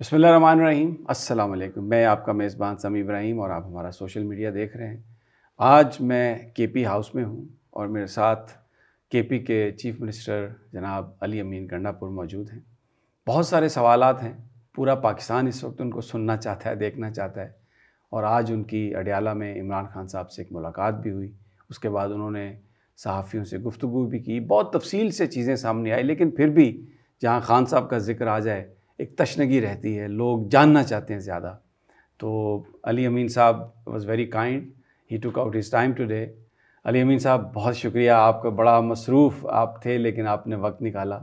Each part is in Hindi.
बसमीम अल्लाम मैं आपका मेज़बान समी इब्राहिम और आप हमारा सोशल मीडिया देख रहे हैं आज मैं केपी हाउस में हूँ और मेरे साथ केपी के चीफ़ मिनिस्टर जनाब अली अमीन गंडापुर मौजूद हैं बहुत सारे सवाल हैं पूरा पाकिस्तान इस वक्त उनको सुनना चाहता है देखना चाहता है और आज उनकी अडयाला में इमरान खान साहब से एक मुलाकात भी हुई उसके बाद उन्होंने सहाफ़ियों से गुफ्तु भी की बहुत तफसील से चीज़ें सामने आई लेकिन फिर भी जहाँ खान साहब का जिक्र आ जाए एक तशनगी रहती है लोग जानना चाहते हैं ज़्यादा तो अली अमीन साहब was very kind he took out his time today Ali Amin साहब बहुत शुक्रिया आपका बड़ा मसरूफ़ आप थे लेकिन आपने वक्त निकाला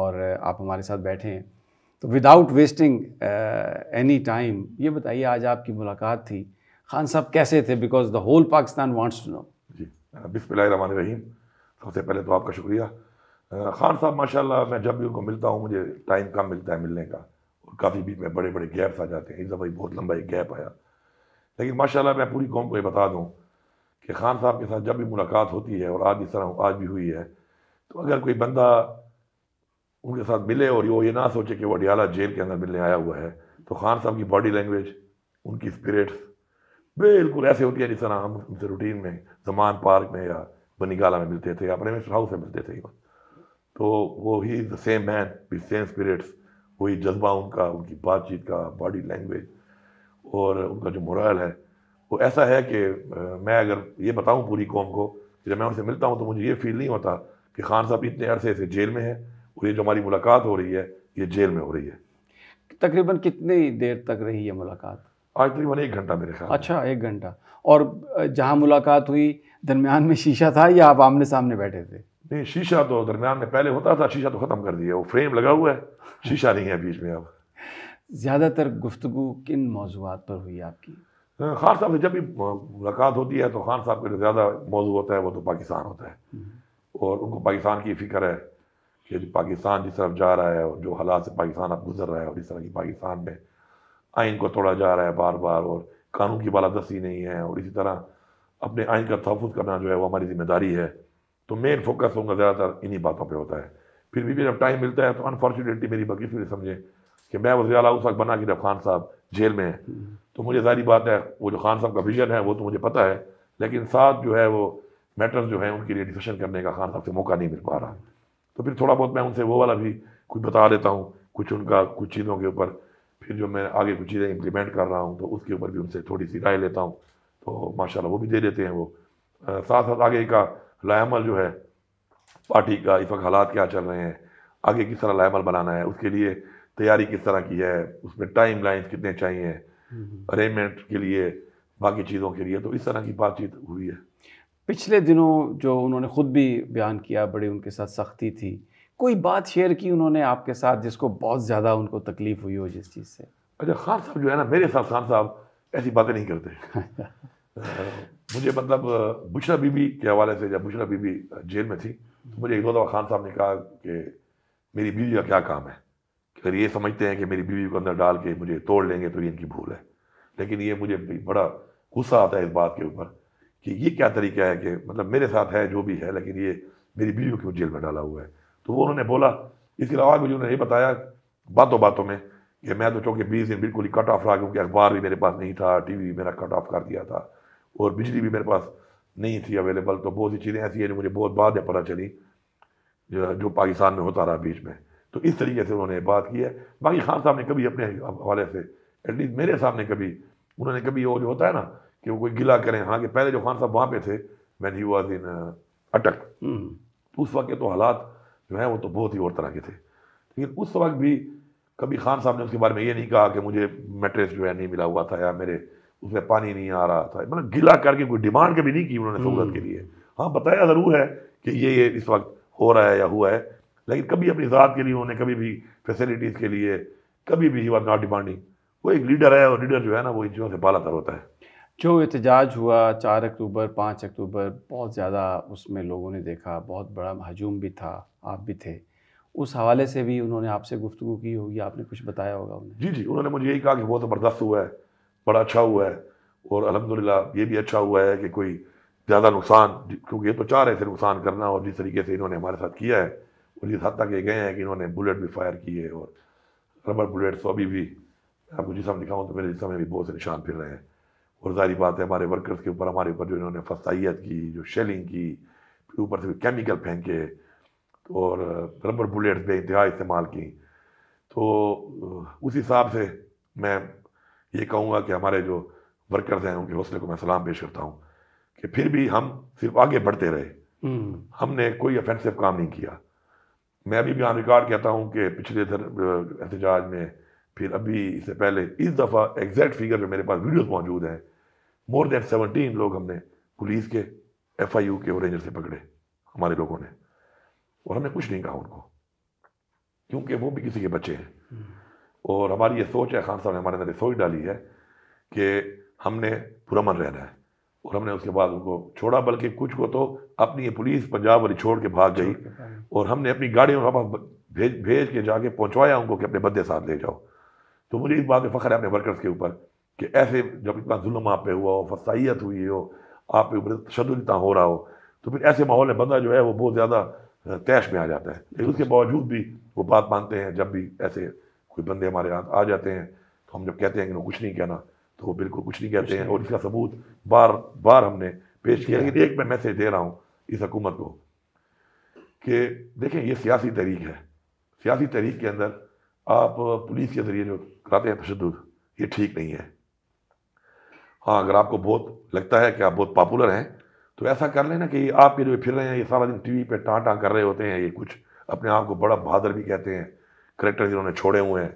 और आप हमारे साथ बैठे हैं तो विदाउट वेस्टिंग एनी टाइम ये बताइए आज आपकी मुलाकात थी खान साहब कैसे थे because the whole Pakistan wants to know जी बिस्मिल रहीम सबसे पहले तो आपका शुक्रिया खान साहब माशाल्लाह मैं जब भी उनको मिलता हूँ मुझे टाइम कम मिलता है मिलने का और काफ़ी बीच में बड़े बड़े गैप्स आ जाते हैं इस दफ़ा बहुत लंबा एक गैप आया लेकिन माशाल्लाह मैं पूरी कौम को ये बता दूँ कि खान साहब के साथ जब भी मुलाकात होती है और आज इस तरह आज भी हुई है तो अगर कोई बंदा उनके साथ मिले और वो ये ना सोचे कि वो अडियाला जेल के अंदर मिलने आया हुआ है तो खान साहब की बॉडी लैंग्वेज उनकी स्पिरिट्स बिल्कुल ऐसे होती है जिस तरह हम उनसे रूटीन में जमान पार्क में या बनीगाला में मिलते थे या अपने मिस्टर हाउस में मिलते थे तो वो ही the same man with same spirits वही जज्बा उनका उनकी बातचीत का बॉडी लैंग्वेज और उनका जो मोरल है वो ऐसा है कि मैं अगर ये बताऊँ पूरी कौम को कि जब मैं उनसे मिलता हूँ तो मुझे ये फील नहीं होता कि खान साहब इतने अरसे से जेल में हैं और ये जो हमारी मुलाकात हो रही है ये जेल में हो रही है तकरीबन कितनी देर तक रही है मुलाकात आज तकरीबन एक घंटा मेरे ख्याल अच्छा एक घंटा और जहाँ मुलाकात हुई दरमियान में शीशा था या आप आमने सामने बैठे थे नहीं शीशा तो दरमियान में पहले होता था शीशा तो ख़त्म कर दिया वो फ्रेम लगा हुआ है शीशा नहीं है बीच में अब ज़्यादातर गुफ्तु किन मौजूद पर हुई आपकी हाँ, खान साहब से जब भी मुलाकात होती है तो खान साहब का जो ज़्यादा मौजू होता है वो तो पाकिस्तान होता है हम्म। और उनको पाकिस्तान की फिक्र है कि जो पाकिस्तान जिस तरफ जा रहा है और जो हालात से पाकिस्तान अब गुजर रहा है और इस तरह की पाकिस्तान में आइन को तोड़ा जा रहा है बार बार और कानून की बालादस्ती नहीं है और इसी तरह अपने आइन का तहफ़ करना जो है वो हमारी जिम्मेदारी है तो मेन फोकस होगा ज़्यादातर इन्हीं बातों पर होता है फिर भी, जब टाइम मिलता है तो अनफॉर्चुनेटली मेरी बकी फिर समझे कि मैं वजी अला उस वक्त बना कि जब खान साहब जेल में है हम्म। तो मुझे जारी बात है वो जो खान साहब का विजन है वो तो मुझे पता है लेकिन साथ जो है वो मैटर्स जो है उनके लिए डिस्कशन करने का खान साहब से मौका नहीं मिल पा रहा तो फिर थोड़ा बहुत मैं उनसे वो वाला भी कुछ बता देता हूँ कुछ उनका कुछ चीज़ों के ऊपर फिर जो मैं आगे कुछ चीज़ें इम्प्लीमेंट कर रहा हूँ तो उसके ऊपर भी उनसे थोड़ी सी राय लेता हूँ तो माशाल्लाह वो भी दे देते हैं वो साथ साथ आगे का लायामल जो है पार्टी का इस वक्त हालात क्या चल रहे हैं आगे किस तरह लायामल बनाना है उसके लिए तैयारी किस तरह की है उसमें टाइम कितने चाहिए अरेंजमेंट हम्म। के लिए बाकी चीज़ों के लिए तो इस तरह की बातचीत हुई है पिछले दिनों जो उन्होंने ख़ुद भी बयान किया बड़ी उनके साथ सख्ती थी कोई बात शेयर की उन्होंने आपके साथ जिसको बहुत ज़्यादा उनको तकलीफ़ हुई हो जिस चीज़ से अच्छा खान साहब जो है ना मेरे साथ खान साहब ऐसी बातें नहीं करते मुझे मतलब बुशरा बीबी के हवाले से जब बुशरा बीबी जेल में थी तो मुझे एक दो दफ़ा खान साहब ने कहा कि मेरी बीवी का क्या काम है अगर ये समझते हैं कि मेरी बीवी को अंदर डाल के मुझे तोड़ लेंगे तो ये इनकी भूल है लेकिन ये मुझे बड़ा गुस्सा आता है इस बात के ऊपर कि ये क्या तरीका है कि मतलब मेरे साथ है जो भी है लेकिन ये मेरी बीवी को क्यों जेल में डाला हुआ है तो वो उन्होंने बोला इसके अलावा मुझे उन्होंने ये बताया बातों बातों में कि मैं तो चूँकि बीस दिन बिल्कुल ही कट ऑफ रहा क्योंकि अखबार भी मेरे पास नहीं था टी वी मेरा कट ऑफ कर दिया था और बिजली भी मेरे पास नहीं थी अवेलेबल तो बहुत सी चीज़ें ऐसी हैं जो मुझे बहुत बाद में पता चली जो पाकिस्तान में होता रहा बीच में तो इस तरीके से उन्होंने बात की है बाकी खान साहब ने कभी अपने हवाले से एटलीस्ट मेरे सामने कभी उन्होंने कभी वो जो होता है ना कि वो कोई गिला करें हाँ कि पहले जो खान साहब वहाँ पे थे मैं ही वॉज इन अटक उस वक्त के तो हालात जो हैं वो तो बहुत ही और तरह के थे लेकिन उस वक्त भी कभी खान साहब ने उसके बारे में ये नहीं कहा कि मुझे मेट्रेस जो है नहीं मिला हुआ था या मेरे उसमें पानी नहीं आ रहा था मतलब गिला करके कोई डिमांड कभी नहीं की उन्होंने सहूलत के हम्म। लिए हाँ बताया ज़रूर है कि ये ये इस वक्त हो रहा है या हुआ है लेकिन कभी अपनी ज़ात के लिए उन्होंने कभी भी फैसिलिटीज़ के लिए कभी भी ही नॉट डिमांडिंग वो एक लीडर है और लीडर जो है ना वो इन चीज़ों से बालातर होता है जो एहतजाज हुआ चार अक्टूबर पाँच अक्टूबर बहुत ज़्यादा उसमें लोगों ने देखा बहुत बड़ा हजूम भी था आप भी थे उस हवाले से भी उन्होंने आपसे गुफ्तु की होगी आपने कुछ बताया होगा उन्हें जी जी उन्होंने मुझे यही कहा कि बहुत ज़बरदस्त हुआ है बड़ा अच्छा हुआ है और अलहमदिल्ला ये भी अच्छा हुआ है कि कोई ज़्यादा नुकसान क्योंकि ये तो चाह रहे थे नुकसान करना और जिस तरीके से इन्होंने हमारे साथ किया है और जिस हद तक ये गए हैं कि इन्होंने बुलेट भी फायर किए और रबर बुलेट तो अभी भी आपको जिसम दिखाऊँ तो मेरे जिसम में भी बहुत से निशान फिर रहे हैं और जारी बात है हमारे वर्कर्स के ऊपर हमारे ऊपर जो इन्होंने फसाइत की जो शेलिंग की फिर ऊपर से केमिकल फेंके और रबर बुलेट्स बे इंतहा इस्तेमाल की तो उस हिसाब से मैं ये कहूँगा कि हमारे जो वर्कर्स हैं उनके हौसले को मैं सलाम पेश करता हूँ कि फिर भी हम सिर्फ आगे बढ़ते रहे हम्म। हमने कोई अफेंसिव काम नहीं किया मैं अभी भी ऑन रिकॉर्ड कहता हूँ कि पिछले एहतजाज में फिर अभी इससे पहले इस दफ़ा एग्जैक्ट फिगर में मेरे पास वीडियोस मौजूद हैं मोर देन सेवनटीन लोग हमने पुलिस के एफ आई यू के और रेंजर से पकड़े हमारे लोगों ने और हमने कुछ नहीं कहा उनको क्योंकि वो भी किसी के बच्चे हैं हम्म। और हमारी ये सोच है खान साहब ने हमारे अंदर सोच डाली है कि हमने पुरमन रहना है और हमने उसके बाद उनको छोड़ा बल्कि कुछ को तो अपनी ये पुलिस पंजाब वाली छोड़ के भाग गई और हमने अपनी गाड़ियों का भेज भेज के जाके पहुँचवाया उनको कि अपने बदे साथ ले जाओ तो मुझे इस बात में फ़ख्र है अपने वर्कर्स के ऊपर कि ऐसे जब इतना जुल्म आप पे हुआ हो फसाइत हुई हो आप पे ऊपर तशद इतना हो रहा हो तो फिर ऐसे माहौल में बंदा जो है वो बहुत ज़्यादा तैश में आ जाता है लेकिन उसके बावजूद भी वो बात मानते हैं जब भी ऐसे कोई बंदे हमारे हाथ आ जाते हैं तो हम जब कहते हैं कि कुछ नहीं कहना तो वो बिल्कुल कुछ नहीं कहते हैं और इसका सबूत बार बार हमने पेश किया लेकिन एक मैं मैसेज दे रहा हूँ इस हकूमत को कि देखें ये सियासी तहरीक है सियासी तहरीक के अंदर आप पुलिस के ज़रिए जो कराते हैं तशद ये ठीक नहीं है हाँ अगर आपको बहुत लगता है कि आप बहुत पॉपुलर हैं तो ऐसा कर लेना कि आपके जो फिर रहे हैं ये सारा दिन टीवी पे टाँ टाँ कर रहे होते हैं ये कुछ अपने आप को बड़ा बहादुर भी कहते हैं करेक्टर जिन्होंने छोड़े हुए हैं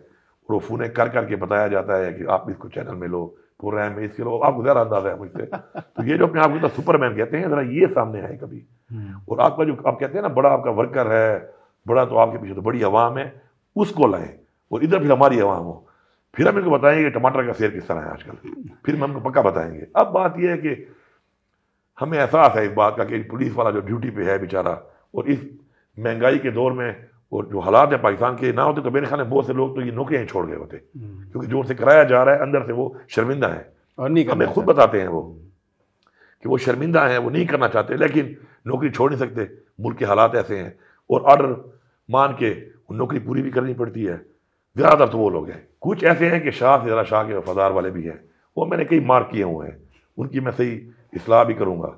फूने कर करके बताया जाता है कि आप इसको चैनल में लो पुरैम में इसके लो आपको ज़्यादा अंदाजा है मुझसे तो ये जो अपने आप को सुपरमैन कहते हैं ज़रा ये सामने आए कभी हम्म। और आपका जो आप कहते हैं ना बड़ा आपका वर्कर है बड़ा तो आपके पीछे तो बड़ी आवाम है उसको लाए और इधर फिर हमारी आवाम हो फिर हम इनको बताएंगे टमाटर का शेयर किस तरह है आजकल फिर हम इनको पक्का बताएंगे अब बात यह है कि हमें एहसास है इस बात का कि पुलिस वाला जो ड्यूटी पे है बेचारा और इस महंगाई के दौर में और जो हालात हैं पाकिस्तान के ना होते तो मेरे ख्याल में बहुत से लोग तो ये नौकरियाँ छोड़ गए होते हम्म। क्योंकि जो उनसे कराया जा रहा है अंदर से वो शर्मिंदा है और नहीं हमें खुद बताते हैं वो कि वो शर्मिंदा हैं वो नहीं करना चाहते लेकिन नौकरी छोड़ नहीं सकते मुल्क के हालात ऐसे हैं और ऑर्डर मान के नौकरी पूरी भी करनी पड़ती है ज़्यादातर तो वो लोग हैं कुछ ऐसे हैं कि शाह से ज़रा शाह के वफादार वाले भी हैं वो मैंने कई मार्क किए हुए हैं उनकी मैं सही इसलाह भी करूँगा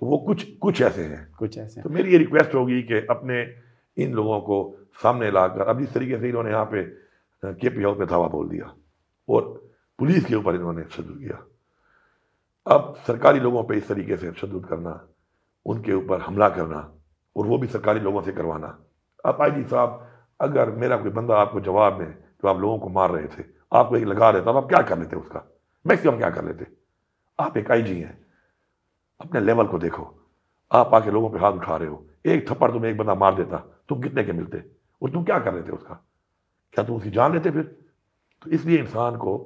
तो वो कुछ कुछ ऐसे हैं कुछ ऐसे हैं। तो मेरी ये रिक्वेस्ट होगी कि अपने इन लोगों को सामने लाकर अब जिस तरीके से इन्होंने यहाँ पे के पी हाउस में धावा बोल दिया और पुलिस के ऊपर इन्होंने शदूद किया अब सरकारी लोगों पे इस तरीके से शदूद करना उनके ऊपर हमला करना और वो भी सरकारी लोगों से करवाना अब आई जी साहब अगर मेरा कोई बंदा आपको जवाब दें जो तो आप लोगों को मार रहे थे आपको एक लगा रहे तो आप क्या कर लेते उसका मैक्सिमम क्या कर लेते आप एक आई जी हैं अपने लेवल को देखो आप आके लोगों पे हाथ उठा रहे हो एक थप्पड़ तुम्हें तो एक बंदा मार देता तुम कितने के मिलते और तुम क्या कर रहे थे उसका क्या तुम उसकी जान लेते फिर तो इसलिए इंसान को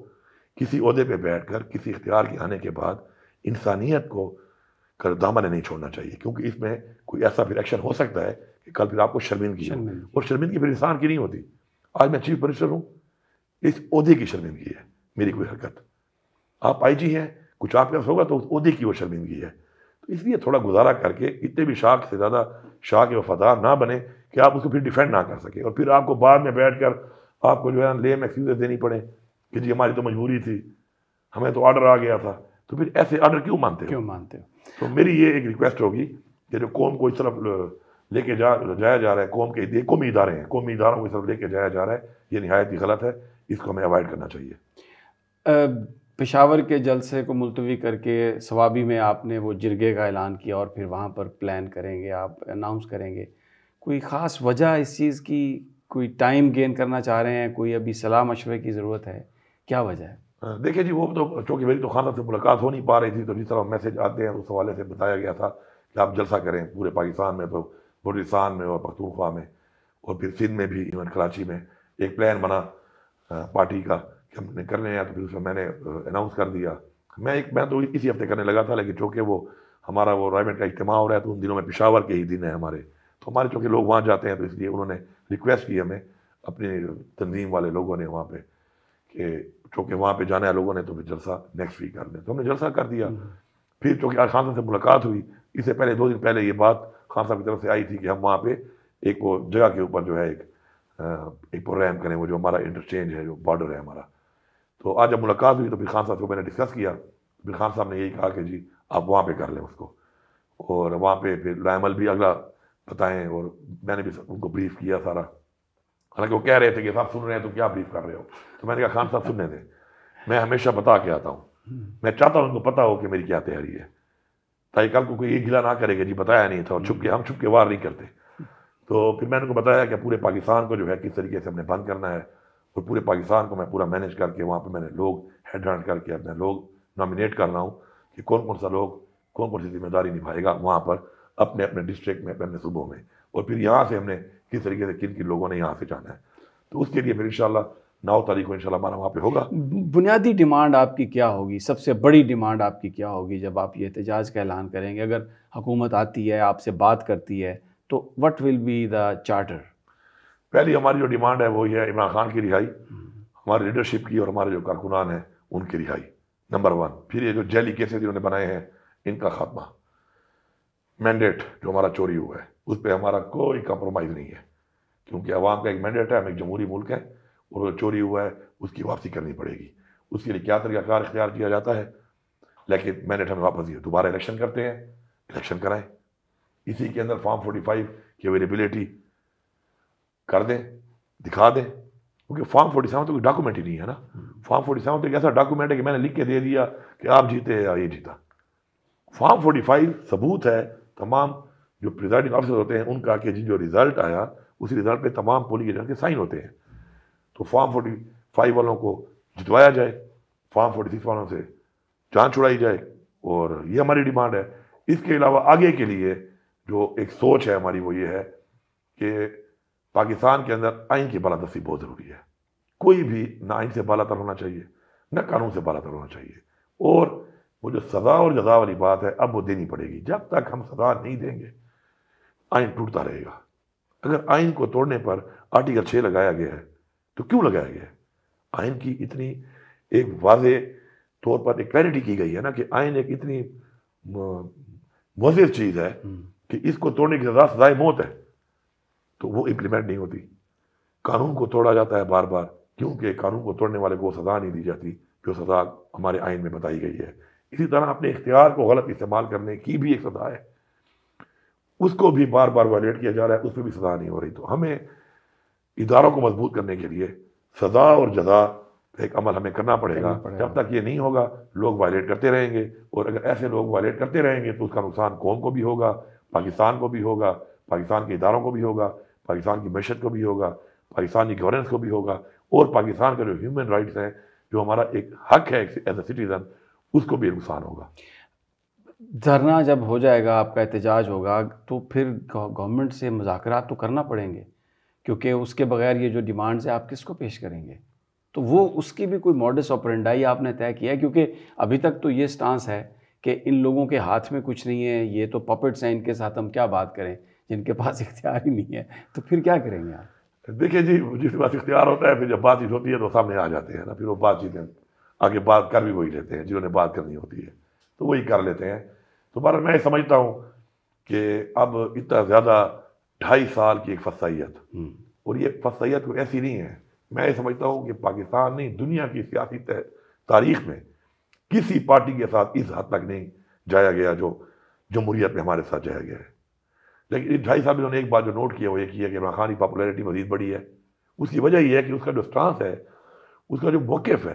किसी अहदे पर बैठ कर किसी इख्तियार के आने के बाद इंसानियत को कर दामन नहीं छोड़ना चाहिए क्योंकि इसमें कोई ऐसा फिर एक्शन हो सकता है कि कल फिर आपको शर्मिंदगी और शर्मिंदगी फिर इंसान की नहीं होती आज मैं चीफ मिनिस्टर हूँ इस अहदे की शर्मिंदगी है मेरी कोई हरकत आप आई जी हैं कुछ आपके पास होगा तो उस अहदे की वो शर्मिंदगी है तो इसलिए थोड़ा गुजारा करके इतने भी शाख से ज़्यादा शाह के वफादार ना बने कि आप उसको फिर डिफेंड ना कर सके और फिर आपको बाद में बैठ कर आपको जो है लेम एक्सक्यूज देनी पड़े कि जी हमारी तो मजबूरी थी हमें तो ऑर्डर आ गया था तो फिर ऐसे ऑर्डर क्यों मानते क्यों मानते हो तो मेरी ये एक रिक्वेस्ट होगी कि जो कौम को इस तरफ लेके जा जाया जा रहा है कौम के कौमी इदारे हैं कौमी इदारों को इस तरफ लेके जाया जा रहा है ये नहायत ही गलत है इसको हमें अवॉइड करना चाहिए पेशावर के जलसे को मुलतवी करके सवाबी में आपने वो जिरगे का ऐलान किया और फिर वहाँ पर प्लान करेंगे आप अनाउंस करेंगे कोई ख़ास वजह इस चीज़ की कोई टाइम गेन करना चाह रहे हैं कोई अभी सलाह मशवरे की ज़रूरत है क्या वजह है देखिए जी वो तो चूँकि मेरी तो खान साहब से मुलाकात हो नहीं पा रही थी तो जिस तरह मैसेज आते हैं उस हवाले से बताया गया था कि आप जलसा करें पूरे पाकिस्तान में तो बलूचिस्तान में और पख्तूनख्वा में और फिर सिंध में भी इवन कराची में एक प्लान बना पार्टी का कि हमने करने या तो फिर उसमें मैंने अनाउंस कर दिया मैं एक मैं तो इसी हफ्ते करने लगा था लेकिन चूँकि वो हमारा वो रायमेंट का इज्तम हो रहा है तो उन दिनों में पिशावर के ही दिन है हमारे तो हमारे चूँकि लोग वहाँ जाते हैं तो इसलिए उन्होंने रिक्वेस्ट की हमें अपने तंजीम वाले लोगों ने वहाँ पे कि चूँकि वहाँ पे जाना है लोगों ने तो फिर जलसा नेक्स्ट वीक कर दिया तो हमने जलसा कर दिया हम्म। फिर चूँकि खान साहब से मुलाकात हुई इससे पहले दो दिन पहले ये बात खान साहब की तरफ से आई थी कि हम वहाँ पर एक वो जगह के ऊपर जो है एक एक प्रोग्राम करें वो जो हमारा इंटरचेंज है जो बॉर्डर है हमारा तो आज जब मुलाकात हुई तो फिर खान साहब को मैंने डिस्कस किया फिर खान साहब ने यही कहा कि जी आप वहाँ पर कर लें उसको और वहाँ पे फिर लाइमल भी अगला बताएं और मैंने भी उनको ब्रीफ किया सारा हालांकि वो कह रहे थे कि साहब सुन रहे हैं तुम तो क्या ब्रीफ कर रहे हो तो मैंने कहा खान साहब सुनने दें मैं हमेशा बता के आता हूँ हम्म। मैं चाहता हूँ उनको पता हो कि मेरी क्या तैयारी है ताकि कल को कोई ये गिला ना करेगा जी बताया नहीं था और छुप के हम छुप के वार नहीं करते तो फिर मैंने उनको बताया कि पूरे पाकिस्तान को जो है किस तरीके से हमने बंद करना है और पूरे पाकिस्तान को मैं पूरा मैनेज करके वहाँ पर मैंने लोग हेड हंट करके अपने लोग नॉमिनेट कर रहा हूँ कि कौन कौन सा लोग कौन कौन सी जिम्मेदारी निभाएगा वहाँ पर अपने अपने डिस्ट्रिक्ट में अपने अपने सूबों में और फिर यहाँ से हमने किस तरीके से किन किन लोगों ने यहाँ से जाना है तो उसके लिए फिर इन नौ तारीख को इंशाल्लाह हमारा वहाँ पे होगा बुनियादी डिमांड आपकी क्या होगी सबसे बड़ी डिमांड आपकी क्या होगी जब आप ये एहतजाज का ऐलान करेंगे अगर हुकूमत आती है आपसे बात करती है तो what will be the charter पहली हमारी जो डिमांड है वो ये है इमरान खान की रिहाई हम्म। हमारी लीडरशिप की और हमारे जो कारकुनान हैं उनकी रिहाई नंबर वन फिर ये जो जेली केसेज इन्होंने बनाए हैं इनका खात्मा मैंडेट जो हमारा चोरी हुआ है उस पर हमारा कोई कंप्रोमाइज़ नहीं है क्योंकि अवाम का एक मैंडेट है हम एक जमहूरी मुल्क है और जो चोरी हुआ है उसकी वापसी करनी पड़ेगी उसके लिए क्या तरीक़ाकार इख्तियार किया जाता है लेकिन मैंडेट हमें वापस दिया दोबारा इलेक्शन करते हैं इलेक्शन कराएं इसी के अंदर फॉर्म फोर्टी फाइव की अवेलेबिलिटी कर दें दिखा दें क्योंकि फॉर्म फोर्टी सेवन तो कोई डॉक्यूमेंट ही नहीं है ना फॉर्म फोर्टी सेवन तो एक ऐसा डॉक्यूमेंट है कि मैंने लिख के दे दिया कि आप जीते या ये जीता फॉर्म फोर्टी फाइव सबूत है तमाम जो प्रिजाइडिंग ऑफिसर होते हैं उनका कि जी जो रिज़ल्ट आया उसी रिज़ल्ट पे तमाम पोलिंग एजेंट के साइन होते हैं तो फॉर्म फोर्टी फाइव वालों को जितवाया जाए फॉर्म फोर्टी सिक्स वालों से जान छुड़ाई जाए और ये हमारी डिमांड है इसके अलावा आगे के लिए जो एक सोच है हमारी वो ये है कि पाकिस्तान के अंदर आइन की बालादस्ती बहुत ज़रूरी है कोई भी ना आइन से बाला तर होना चाहिए ना कानून से बाला तर होना चाहिए और वो जो सज़ा और जजा वाली बात है अब वो देनी पड़ेगी जब तक हम सज़ा नहीं देंगे आइन टूटता रहेगा अगर आइन को तोड़ने पर आर्टिकल छः लगाया गया है तो क्यों लगाया गया है आइन की इतनी एक वाज तौर पर एक क्लैरिटी की गई है ना कि आइन एक इतनी मजिर चीज़ है हम्म। कि इसको तोड़ने की सजा सजाए मौत है तो वो इम्प्लीमेंट नहीं होती कानून को तोड़ा जाता है बार बार क्योंकि कानून को तोड़ने वाले को सज़ा नहीं दी जाती जो सज़ा हमारे आइन में बताई गई है इसी तरह अपने इख्तियार को गलत इस्तेमाल करने की भी एक सजा है उसको भी बार बार वायलेट किया जा रहा है उस पर भी सजा नहीं हो रही तो हमें इदारों को मजबूत करने के लिए सजा और जजा एक अमल हमें करना पड़ेगा जब तक ये नहीं होगा लोग वायलेट करते रहेंगे और अगर ऐसे लोग वायलेट करते रहेंगे तो उसका नुकसान कौम को भी होगा पाकिस्तान को भी होगा पाकिस्तान के इदारों को भी होगा पाकिस्तान की मैशत को भी होगा पाकिस्तान की गवर्नेंस को भी होगा और पाकिस्तान का जो ह्यूमन राइट्स हैं जो हमारा एक हक है एज ए सिटीज़न उसको भी नुकसान होगा धरना जब हो जाएगा आपका एहतजाज होगा तो फिर गवर्नमेंट से मुजाकर तो करना पड़ेंगे क्योंकि उसके बगैर ये जो डिमांड्स है आप किसको पेश करेंगे तो वो उसकी भी कोई मॉडस ऑपरेंडाई आपने तय किया है क्योंकि अभी तक तो ये स्टांस है कि इन लोगों के हाथ में कुछ नहीं है ये तो पपेट्स हैं इनके साथ हम क्या बात करें जिनके पास इख्तियार ही नहीं है तो फिर क्या करेंगे आप देखिए जी जिसके पास इख्तियार होता है फिर जब बातचीत होती है तो सामने आ जाते हैं ना फिर वो बातचीत आगे बात कर भी वही लेते हैं जिन्होंने बात करनी होती है तो वही कर लेते हैं तो बार मैं समझता हूँ कि अब इतना ज़्यादा ढाई साल की एक फसाइत हम्म। और ये फसाइत कोई तो ऐसी नहीं है मैं ये समझता हूँ कि पाकिस्तान नहीं दुनिया की सियासी तारीख में किसी पार्टी के साथ इस हद तक नहीं जाया गया जो जमहूरियत में हमारे साथ जाया गया है लेकिन इस ढाई साल इन्होंने उन्होंने एक बात जो नोट किया वो ये किया कि इमरान खान की पॉपुलरिटी मजीद बढ़ी है उसकी वजह यह है कि उसका जो स्टांस है उसका जो मौक़ है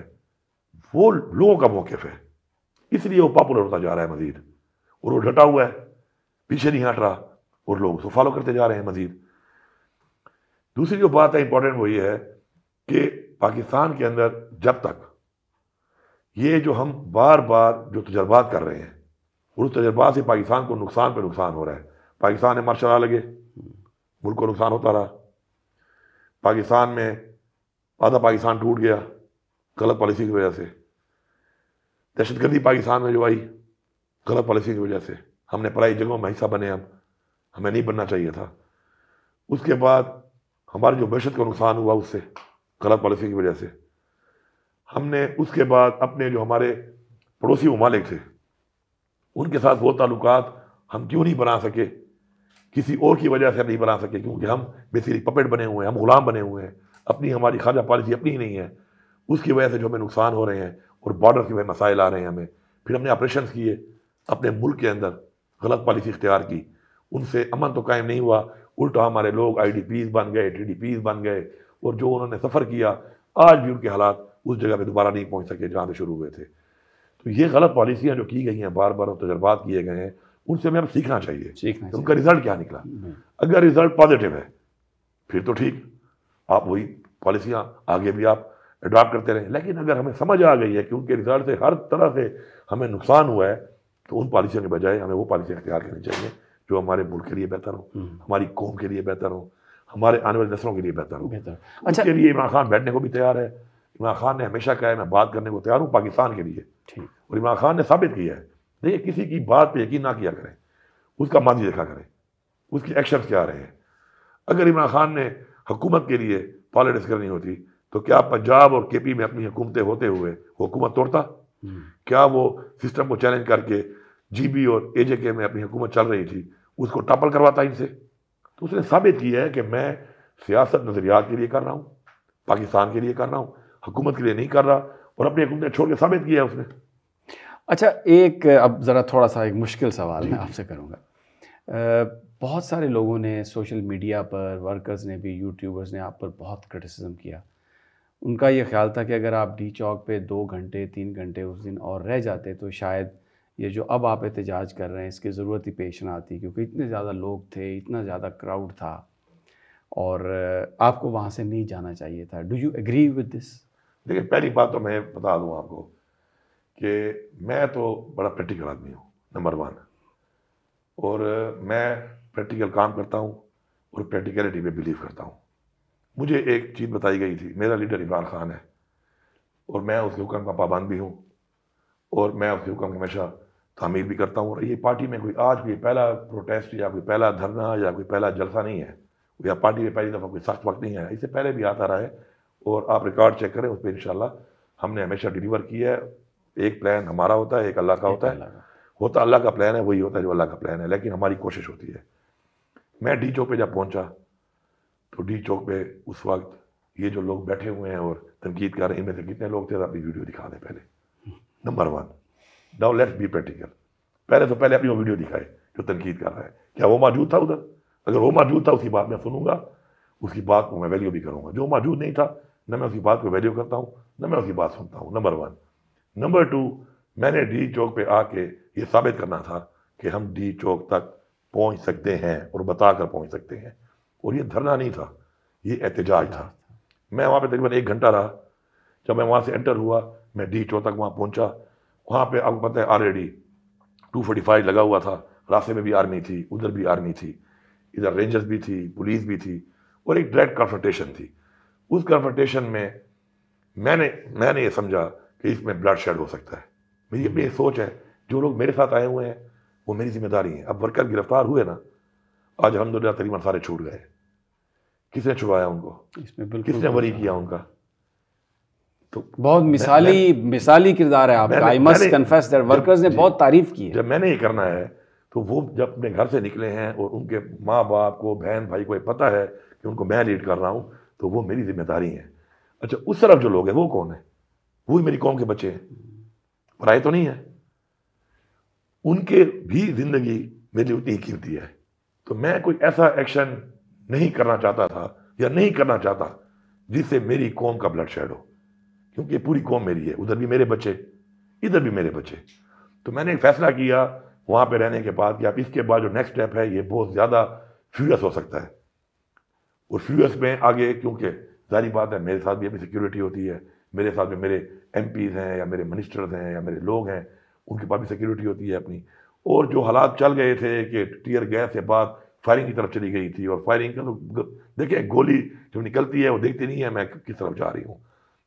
वो लोगों का मौकफ है इसलिए वो पॉपुलर होता जा रहा है मजीद और वो डटा हुआ है पीछे नहीं हट रहा और लोग उसको फॉलो करते जा रहे हैं मजीद दूसरी जो बात है इंपॉर्टेंट वो ये है कि पाकिस्तान के अंदर जब तक ये जो हम बार बार जो तजर्बात कर रहे हैं और उस तजर्बात से पाकिस्तान को नुकसान पर नुकसान हो रहा है पाकिस्तान में मार्शल आ लगे मुल्क को नुकसान होता रहा पाकिस्तान में आधा पाकिस्तान टूट गया गलत पॉलिसी की वजह से दहशत गर्दी हम्म। पाकिस्तान में जो आई गलत पॉलिसी की वजह से हमने पढ़ाई जगहों में हिस्सा बने हम हमें नहीं बनना चाहिए था उसके बाद हमारे जो मैशत का नुकसान हुआ उससे गलत पॉलिसी की वजह से हमने उसके बाद अपने जो हमारे पड़ोसी ममालिक थे उनके साथ वो ताल्लुक हम क्यों नहीं बना सके किसी और की वजह से नहीं बना सके क्योंकि हम बेसिकली पपेट बने हुए हैं हम गुलाम बने हुए हैं अपनी हमारी खाजा पॉलिसी अपनी ही नहीं है उसकी वजह से जो हमें नुकसान हो रहे हैं और बॉर्डर के वजह मसाइल आ रहे हैं हमें फिर हमने ऑपरेशन किए अपने मुल्क के अंदर गलत पॉलिसी इख्तियार की उनसे अमन तो कायम नहीं हुआ उल्टा हमारे लोग आई डी पीज़ बन गए टी डी पीज़ बन गए और जो उन्होंने सफ़र किया आज भी उनके हालात उस जगह पर दोबारा नहीं पहुँच सके जहाँ से शुरू हुए थे तो ये गलत पॉलिसियाँ जो की गई हैं बार बार और तजर्बात किए गए हैं उनसे हमें अब सीखना चाहिए सीखना तो उनका रिजल्ट क्या निकला हम्म। अगर रिजल्ट पॉजिटिव है फिर तो ठीक आप वही पॉलिसियाँ आगे भी आप एडॉप्ट करते रहे लेकिन अगर हमें समझ आ गई है कि उनके रिजल्ट से हर तरह से हमें नुकसान हुआ है तो उन पॉलिसियों के बजाय हमें वो पॉलिसियाँ अख्तियार करनी चाहिए जो हमारे मुल्क के लिए बेहतर हो हम्म। हमारी कौम के लिए बेहतर हो हमारे आने वाले नस्लों के लिए बेहतर हो बेहतर अच्छा के लिए इमरान खान बैठने को भी तैयार है इमरान खान ने हमेशा कहा है मैं बात करने को तैयार हूँ पाकिस्तान के लिए ठीक और इमरान खान ने साबित किया है देखिए किसी की बात पर यकीन ना किया करें उसका माजी देखा करें उसके एक्शन क्या रहे हैं अगर इमरान खान ने हुकूमत के लिए पॉलिटिक्स करनी होती तो क्या पंजाब और केपी में अपनी हुकूमतें होते हुए हुकूमत तोड़ता हम्म। क्या वो सिस्टम को चैलेंज करके जीबी और एजेके में अपनी हुकूमत चल रही थी उसको टापल करवाता इनसे तो उसने साबित किया है कि मैं सियासत नज़रियात के लिए कर रहा हूँ पाकिस्तान के लिए कर रहा हूँ हुकूमत के लिए नहीं कर रहा और अपनी हुकूमतें छोड़ के साबित किया है उसने अच्छा एक अब ज़रा थोड़ा सा एक मुश्किल सवाल मैं आपसे करूँगा बहुत सारे लोगों ने सोशल मीडिया पर वर्कर्स ने भी यूट्यूबर्स ने आप पर बहुत क्रिटिसिज्म किया उनका ये ख्याल था कि अगर आप डी चौक पे दो घंटे तीन घंटे उस दिन और रह जाते तो शायद ये जो अब आप एहतजाज कर रहे हैं इसकी ज़रूरत ही पेश ना आती क्योंकि इतने ज़्यादा लोग थे इतना ज़्यादा क्राउड था और आपको वहाँ से नहीं जाना चाहिए था do you agree with this देखिए पहली बात तो मैं बता दूँ आपको कि मैं तो बड़ा प्रैक्टिकल आदमी हूँ नंबर वन और मैं प्रैक्टिकल काम करता हूँ और प्रैक्टिकलिटी में बिलीव करता हूँ मुझे एक चीज़ बताई गई थी मेरा लीडर इमरान खान है और मैं उसके हुक्म का पाबंद भी हूँ और मैं उसके हुक्म की हमेशा तामीर भी करता हूँ और ये पार्टी में कोई आज कोई पहला प्रोटेस्ट या कोई पहला धरना या कोई पहला जलसा नहीं है या पार्टी में पहली दफ़ा कोई सख्त वक्त नहीं है इससे पहले भी आता रहा है और आप रिकॉर्ड चेक करें उस पर इन हमने हमेशा डिलीवर किया है एक प्लान हमारा होता है एक अल्लाह का होता है होता अल्लाह का प्लान है वही होता है जो अल्लाह का प्लान है लेकिन हमारी कोशिश होती है मैं डी चौक जब पहुँचा तो डी चौक पे उस वक्त ये जो लोग बैठे हुए हैं और तनकीद कर रहे हैं इनमें से कितने लोग थे अपनी वीडियो दिखा दें पहले number one now let's be practical पहले तो पहले अपनी वो वीडियो दिखाए जो तनकीद कर रहा है क्या वो मौजूद था उधर अगर वो मौजूद था उसकी बात मैं सुनूंगा उसकी बात को मैं वैल्यू भी करूँगा जो मौजूद नहीं था न मैं उसकी बात को वैल्यू करता हूँ ना मैं उसकी बात सुनता हूँ नंबर वन नंबर टू मैंने डी चौक पे आके ये साबित करना था कि हम डी चौक तक पहुँच सकते हैं और बताकर पहुँच सकते हैं और ये धरना नहीं था ये एहतजाज था मैं वहाँ पे तकरीबन एक घंटा रहा जब मैं वहाँ से एंटर हुआ मैं डी चौक तक वहाँ पहुँचा वहाँ पे आपको पता है ऑलरेडी टू फोर्टी फाइव लगा हुआ था रास्ते में भी आर्मी थी उधर भी आर्मी थी इधर रेंजर्स भी थी पुलिस भी थी और एक डायरेक्ट कन्फर्टेशन थी उस कन्फर्टेशन में मैंने मैंने ये समझा कि इसमें ब्लड शेड हो सकता है मेरी अपनी सोच है जो लोग मेरे साथ आए हुए हैं वो मेरी जिम्मेदारी है अब वर्कर गिरफ्तार हुए ना आज अलहमदिल्ला तकरीबन सारे छूट गए किसने छुपाया उनको किसने वरी किया उनका तो बहुत मिसाली मैं, मिसाली किरदार है आपका I must confess that workers ने बहुत तारीफ की है जब मैंने ये करना है तो वो जब अपने घर से निकले हैं और उनके माँ बाप को बहन भाई को ये पता है कि उनको मैं लीड कर रहा हूँ तो वो मेरी जिम्मेदारी है अच्छा उस तरफ जो लोग हैं वो कौन है वो ही मेरी कौम के बच्चे हैं पढ़ाई तो नहीं है उनके भी जिंदगी मेरे लिए उतनी ही कीमती है तो मैं कोई ऐसा एक्शन नहीं करना चाहता था या नहीं करना चाहता जिससे मेरी कौम का ब्लड शेड हो क्योंकि पूरी कौम मेरी है उधर भी मेरे बच्चे इधर भी मेरे बच्चे तो मैंने एक फैसला किया वहाँ पे रहने के बाद कि आप इसके बाद जो नेक्स्ट स्टेप है ये बहुत ज़्यादा फ्यूरियस हो सकता है और फ्यूरियस में आगे क्योंकि जारी बात है मेरे साथ भी अपनी सिक्योरिटी होती है मेरे साथ भी मेरे एम हैं या मेरे मिनिस्टर्स हैं या मेरे लोग हैं उनके पास भी सिक्योरिटी होती है अपनी और जो हालात चल गए थे कि टीयर गैस के बाद फायरिंग की तरफ चली गई थी और फायरिंग का तो देखिए गोली जब निकलती है वो देखती नहीं है मैं किस तरफ जा रही हूँ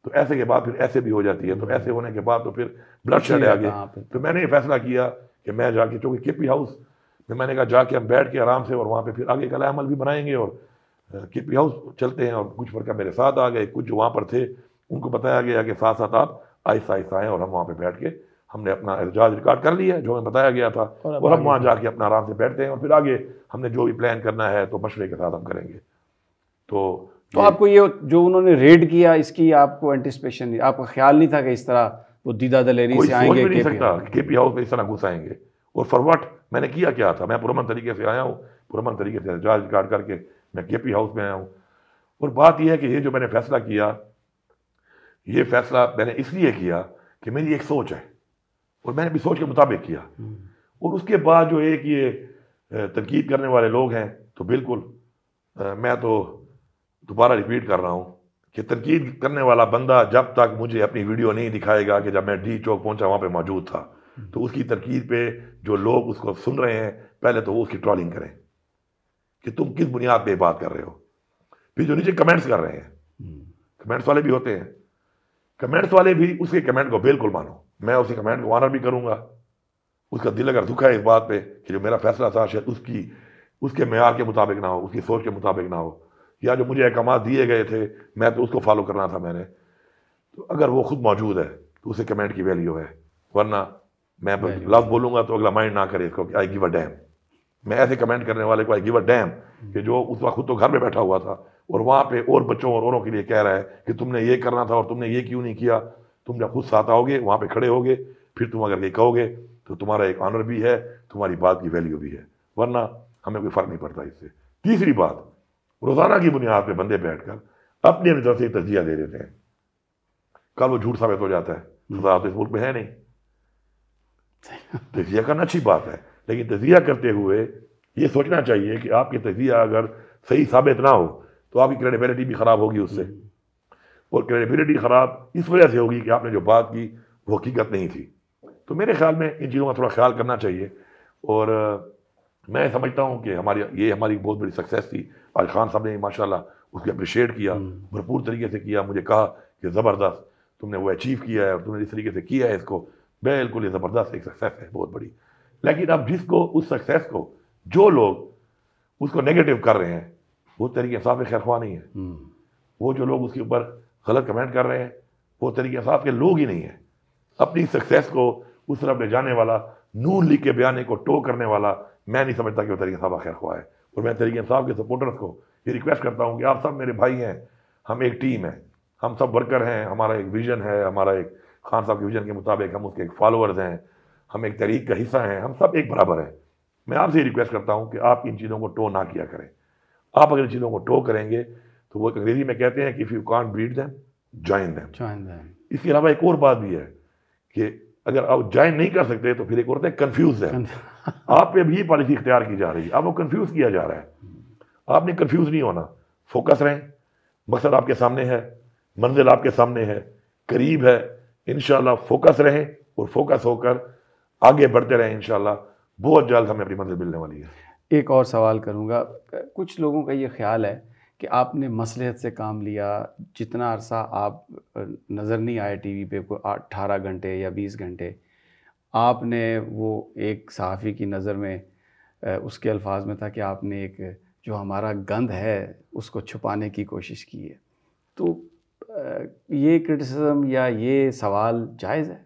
तो ऐसे के बाद फिर ऐसे भी हो जाती है तो हम्म। ऐसे होने के बाद तो फिर ब्लड शेड आ गया तो मैंने ये फैसला किया कि मैं जाके चूँकि के पी हाउस में मैंने कहा जाके हम बैठ के आराम से और वहाँ पर फिर आगे कला अमल भी बनाएंगे और के पी हाउस चलते हैं और कुछ वर्कर मेरे साथ आ गए कुछ जो वहाँ पर थे उनको बताया गया कि साथ साथ आप आहिस्ता आहिस्ता आएँ और हम वहाँ पर बैठ के हमने अपना एहतजाज रिकॉर्ड कर लिया है जो हमें बताया गया था और हम वहाँ जाके अपना आराम से बैठते हैं और फिर आगे हमने जो भी प्लान करना है तो मशरे के साथ हम करेंगे तो तो आपको ये जो उन्होंने रेड किया इसकी आपको एंटिसपेशन नहीं आपका ख्याल नहीं था कि इस तरह वो दीदा दलेरी से आएंगे नहीं सकता के पी हाउस में इस तरह घुस आएंगे और फॉरवर्ड मैंने किया क्या था मैं पुरमन तरीके से आया हूँ पुरमन तरीके से एहतजाज रिकॉर्ड करके मैं के पी हाउस में आया हूँ और बात यह है कि ये जो मैंने फैसला किया ये फैसला मैंने इसलिए किया कि मेरी एक सोच है और मैंने भी सोच के मुताबिक किया और उसके बाद जो एक ये तनकीद करने वाले लोग हैं तो बिल्कुल मैं तो दोबारा रिपीट कर रहा हूँ कि तनकीद करने वाला बंदा जब तक मुझे अपनी वीडियो नहीं दिखाएगा कि जब मैं डी चौक पहुँचा वहाँ पर मौजूद था तो उसकी तरकीद पे जो लोग उसको सुन रहे हैं पहले तो वो उसकी ट्रॉलिंग करें कि तुम किस बुनियाद पे बात कर रहे हो फिर जो नीचे कमेंट्स कर रहे हैं कमेंट्स वाले भी होते हैं कमेंट्स वाले भी उसके कमेंट को बिल्कुल मानो मैं उसे कमेंट को ऑनर भी करूँगा उसका दिल अगर दुखा है इस बात पे कि जो मेरा फैसला था शायद उसकी उसके मैार के मुताबिक ना हो उसकी सोच के मुताबिक ना हो या जो मुझे अहकाम दिए गए थे मैं तो उसको फॉलो करना था मैंने तो अगर वो खुद मौजूद है तो उसे कमेंट की वैल्यू है वरना मैं लव बोलूंगा तो अगला माइंड ना करे इसको आई गिव अ डैम मैं ऐसे कमेंट करने वाले को आई गिव अ डैम कि जो उस वक्त खुद तो घर में बैठा हुआ था और वहाँ पे और बच्चों और औरों के लिए कह रहा है कि तुमने ये करना था और तुमने ये क्यों नहीं किया तुम जब खुद साथ आओगे वहां पे खड़े होगे फिर तुम अगर ये कहोगे तो तुम्हारा एक ऑनर भी है तुम्हारी बात की वैल्यू भी है वरना हमें कोई फर्क नहीं पड़ता इससे तीसरी बात रोज़ाना की बुनियाद पर बंदे बैठ कर अपनी अपनी तरफ से तजिया दे देते हैं कल वो झूठ साबित हो जाता है तो इस मुल्क में है नहीं तजिया करना अच्छी बात है लेकिन तजिया करते हुए ये सोचना चाहिए कि आपकी तजिया अगर सही साबित ना हो तो आपकी क्रेडिबिलिटी भी ख़राब होगी उससे और क्रेडिबिलिटी ख़राब इस वजह से होगी कि आपने जो बात की वो हकीकत नहीं थी तो मेरे ख्याल में इन चीज़ों का थोड़ा ख्याल करना चाहिए और मैं समझता हूँ कि हमारी ये हमारी बहुत बड़ी सक्सेस थी आज खान साहब ने माशाल्लाह उसको अप्रिशिएट किया हम्म। भरपूर तरीके से किया मुझे कहा कि ज़बरदस्त तुमने वो अचीव किया है और तुमने जिस तरीके से किया है इसको बिल्कुल ये ज़बरदस्त एक सक्सेस है बहुत बड़ी लेकिन अब जिसको उस सक्सेस को जो लोग उसको नेगेटिव कर रहे हैं वो तरीके साफ खैरखवा नहीं है हम्म। वो जो लोग उसके ऊपर गलत कमेंट कर रहे हैं वो तरीके साहब के लोग ही नहीं हैं अपनी सक्सेस को उस तरफ ले जाने वाला नून लीग के बयाने को टो करने वाला मैं नहीं समझता कि वो तरीके साहब आखिर हुआ है और मैं तरीके साहब के सपोर्टर्स को ये रिक्वेस्ट करता हूँ कि आप सब मेरे भाई हैं हम एक टीम है हम सब वर्कर हैं हमारा एक विजन है हमारा एक खान साहब के विजन के मुताबिक हम उसके एक फॉलोअर्स हैं हम एक तरीक का हिस्सा हैं हम सब एक बराबर हैं मैं आपसे रिक्वेस्ट करता हूँ कि आप इन चीज़ों को टो ना किया करें आप अगर इन चीज़ों को टो करेंगे तो वो अंग्रेजी में कहते हैं कि if you can't beat them join them join them इसके अलावा एक और बात भी है कि अगर आप ज्वाइन नहीं कर सकते तो फिर एक और कन्फ्यूज है आप पे भी ये पॉलिसी इख्तियार की जा रही है आपको कन्फ्यूज किया जा रहा है आपने कन्फ्यूज नहीं होना फोकस रहें मकसद आपके सामने है मंजिल आपके सामने है करीब है इन फोकस रहें और फोकस होकर आगे बढ़ते रहें इन बहुत जल्द हमें अपनी मंजिल मिलने वाली है एक और सवाल करूँगा कुछ लोगों का ये ख्याल है कि आपने मसलहत से काम लिया जितना अरसा आप नज़र नहीं आए टीवी पे कोई अट्ठारह घंटे या बीस घंटे आपने वो एक सहाफ़ी की नज़र में उसके अल्फाज में था कि आपने एक जो हमारा गंद है उसको छुपाने की कोशिश की है तो ये क्रिटिसिज्म या ये सवाल जायज़ है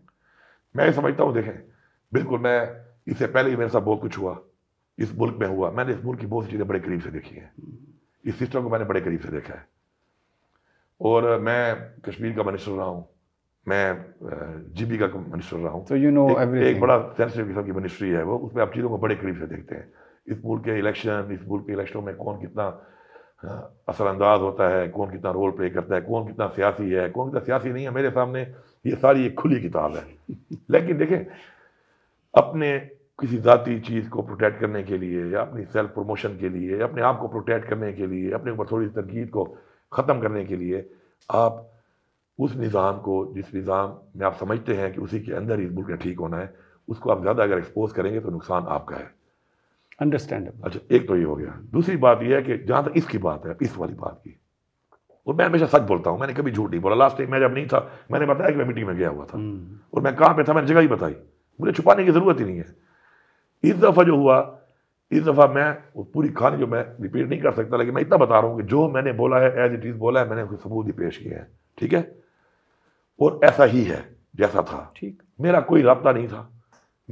मैं समझता हूँ देखें बिल्कुल मैं इससे पहले ही मेरे साथ बहुत कुछ हुआ इस मुल्क में हुआ मैंने इस मुल्क की बहुत सी चीज़ें बड़े करीब से देखी हैं हम्म। इस सिस्टम को मैंने बड़े करीब से देखा है और मैं कश्मीर का मिनिस्टर रहा हूँ मैं जीबी का मिनिस्टर रहा हूँ so you know एक, एक बड़ा सेंसिटिव किस्म की मिनिस्ट्री है वो उसमें आप चीज़ों को बड़े करीब से देखते हैं इस मुल्क के इलेक्शन इस मुल्क के इलेक्शनों में कौन कितना असरअंदाज होता है कौन कितना रोल प्ले करता है कौन कितना सियासी है कौन कितना सियासी नहीं है मेरे सामने ये सारी एक खुली किताब है लेकिन देखें अपने किसी ज़ाती चीज़ को प्रोटेक्ट करने के लिए या अपनी सेल्फ प्रमोशन के लिए अपने आप को प्रोटेक्ट करने के लिए अपने ऊपर थोड़ी तनकीद को ख़त्म करने के लिए आप उस निज़ाम को जिस निज़ाम में आप समझते हैं कि उसी के अंदर इस मुल्क ने ठीक होना है उसको आप ज़्यादा अगर एक्सपोज करेंगे तो नुकसान आपका है अंडरस्टैंड अच्छा एक तो ये हो गया दूसरी बात यह है कि जहाँ तक इसकी बात है इस वाली बात की और मैं हमेशा सच बोलता हूँ मैंने कभी झूठ नहीं बोला लास्ट टाइम मैं जब नहीं था मैंने बताया कि मैं मीटिंग में गया हुआ था हम्म। और मैं कहाँ पे था मैंने जगह ही बताई मुझे छुपाने की ज़रूरत ही नहीं है इस दफ़ा जो हुआ इस दफ़ा मैं वो पूरी कहानी जो मैं रिपीट नहीं कर सकता लेकिन मैं इतना बता रहा हूँ कि जो मैंने बोला है एज इट इज़ बोला है मैंने उसके सबूत भी पेश किए हैं ठीक है और ऐसा ही है जैसा था ठीक मेरा कोई रबता नहीं था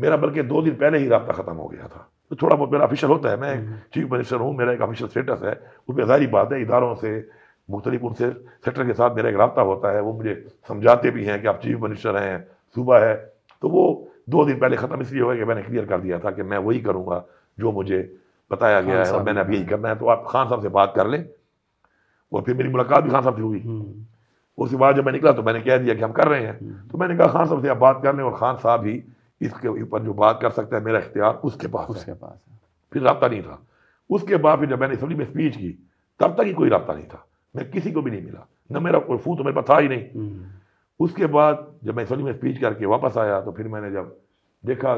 मेरा बल्कि दो दिन पहले ही रबता ख़त्म हो गया था तो थोड़ा बहुत मेरा ऑफिशियल होता है मैं चीफ मिनिस्टर हूँ मेरा एक ऑफिशियल स्टेटस है उसमें जारी बात है इदारों से मुख्तलिफ उनसे सेक्टर के साथ मेरा एक रबता होता है वो मुझे समझाते भी हैं कि आप चीफ मिनिस्टर हैं सूबा है तो वो दो दिन पहले ख़त्म इसलिए होगा कि मैंने क्लियर कर दिया था कि मैं वही करूँगा जो मुझे बताया गया है और मैंने अब यही करना है तो आप खान साहब से बात कर लें और फिर मेरी मुलाकात भी खान साहब से हुई हम्म। उसके बाद जब मैं निकला तो मैंने कह दिया कि हम कर रहे हैं हम्म। तो मैंने कहा खान साहब से आप बात कर लें और खान साहब ही इसके ऊपर जो बात कर सकता है मेरा इख्तियार उसके पास उसके है। पास है फिर रबता नहीं था उसके बाद फिर जब मैंने असम्बली में स्पीच की तब तक ही कोई रबता नहीं था मैं किसी को भी नहीं मिला न मेरा कोई फोन तो मेरे पास था ही नहीं हम्म। उसके बाद जब मैं सॉरी में स्पीच करके वापस आया तो फिर मैंने जब देखा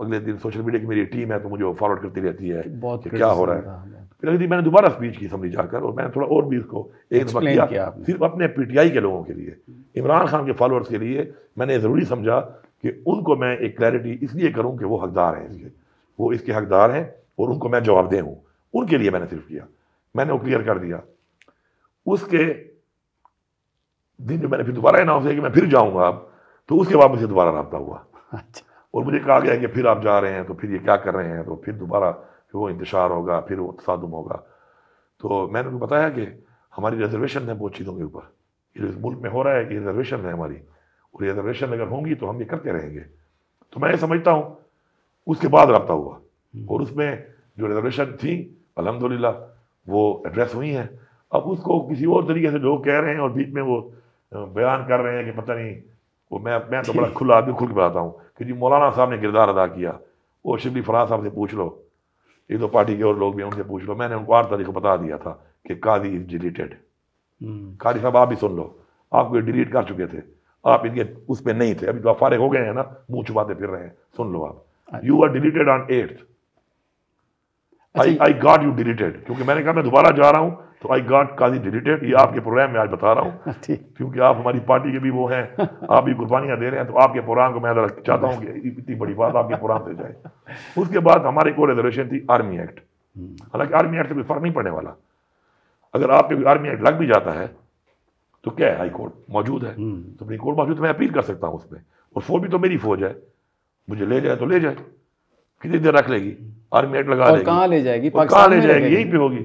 अगले दिन सोशल मीडिया की मेरी टीम है तो मुझे फॉरवर्ड करती रहती है बहुत कि क्या हो रहा है फिर अगले दिन मैंने दोबारा स्पीच की समझी जाकर और मैंने थोड़ा और भी इसको एक दफा किया, किया सिर्फ अपने पीटीआई के लोगों के लिए इमरान खान के फॉलोअर्स के लिए मैंने ज़रूरी समझा कि उनको मैं एक क्लैरिटी इसलिए करूँ कि वो हकदार हैं इसके वो इसके हकदार हैं और उनको मैं जवाब हूँ उनके लिए मैंने सिर्फ किया मैंने वो क्लियर कर दिया उसके दिन में मैंने फिर दोबारा अनाउंस किया कि मैं फिर जाऊँगा अब तो उसके बाद मुझे दोबारा रबता हुआ अच्छा और मुझे कहा गया कि फिर आप जा रहे हैं तो फिर ये क्या कर रहे हैं तो फिर दोबारा वो इंतजार होगा फिर वो तसादम होगा तो मैंने उनको बताया कि हमारी रिजर्वेशन है बहुत चीज़ों के ऊपर ये इस मुल्क में हो रहा है कि रिजर्वेशन है हमारी और रिजर्वेशन अगर होंगी तो हम ये करते रहेंगे तो मैं ये समझता हूँ उसके बाद रबता हुआ हम्म। और उसमें जो रिजर्वेशन थी अलहमदिल्ला वो एड्रेस हुई हैं अब उसको किसी और तरीके से लोग कह रहे हैं और बीच में वो तो बयान कर रहे हैं कि पता नहीं वो मैं मैं तो बड़ा खुला अभी खुल के बताता हूँ कि जी मौलाना साहब ने किरदार अदा किया वो शिबली फराज साहब से पूछ लो ये तो पार्टी के और लोग भी उनसे पूछ लो मैंने उनको आठ तारीख को बता दिया था कि कादी इज डिलीटेड हम्म। कादी साहब आप भी सुन लो आपको डिलीट कर चुके थे आप इनके उस पर नहीं थे अभी तो आप फारिग हो गए हैं ना मुंह छुपाते फिर रहे हैं सुन लो आप you are deleted on eighth I I got you deleted क्योंकि मैंने कहा मैं दोबारा जा रहा हूँ तो आई गॉट काजी डिलीटेड ये आपके प्रोग्राम में आज बता रहा हूँ क्योंकि आप हमारी पार्टी के भी वो हैं आप भी कुर्बानियाँ दे रहे हैं तो आपके प्रोग्राम को मैं चाहता हूँ कि इतनी बड़ी बात आपके प्रोग्राम से जाए उसके बाद हमारे को रिजर्वेशन थी आर्मी हम्म। एक्ट हालांकि आर्मी एक्ट से कोई फर्क नहीं पड़ने वाला अगर आपके आर्मी एक्ट लग भी जाता है तो क्या है हाई कोर्ट मौजूद है सुप्रीम हम्म। कोर्ट तो मौजूद है तो मैं अपील कर सकता हूँ उसमें और फौज भी तो मेरी फौज है मुझे ले जाए तो ले जाए कितनी देर रख लेगी आर्मी हम्म। एक्ट लगा लेगी कहाँ ले जाएगी कहाँ ले जाएगी यहीं पे होगी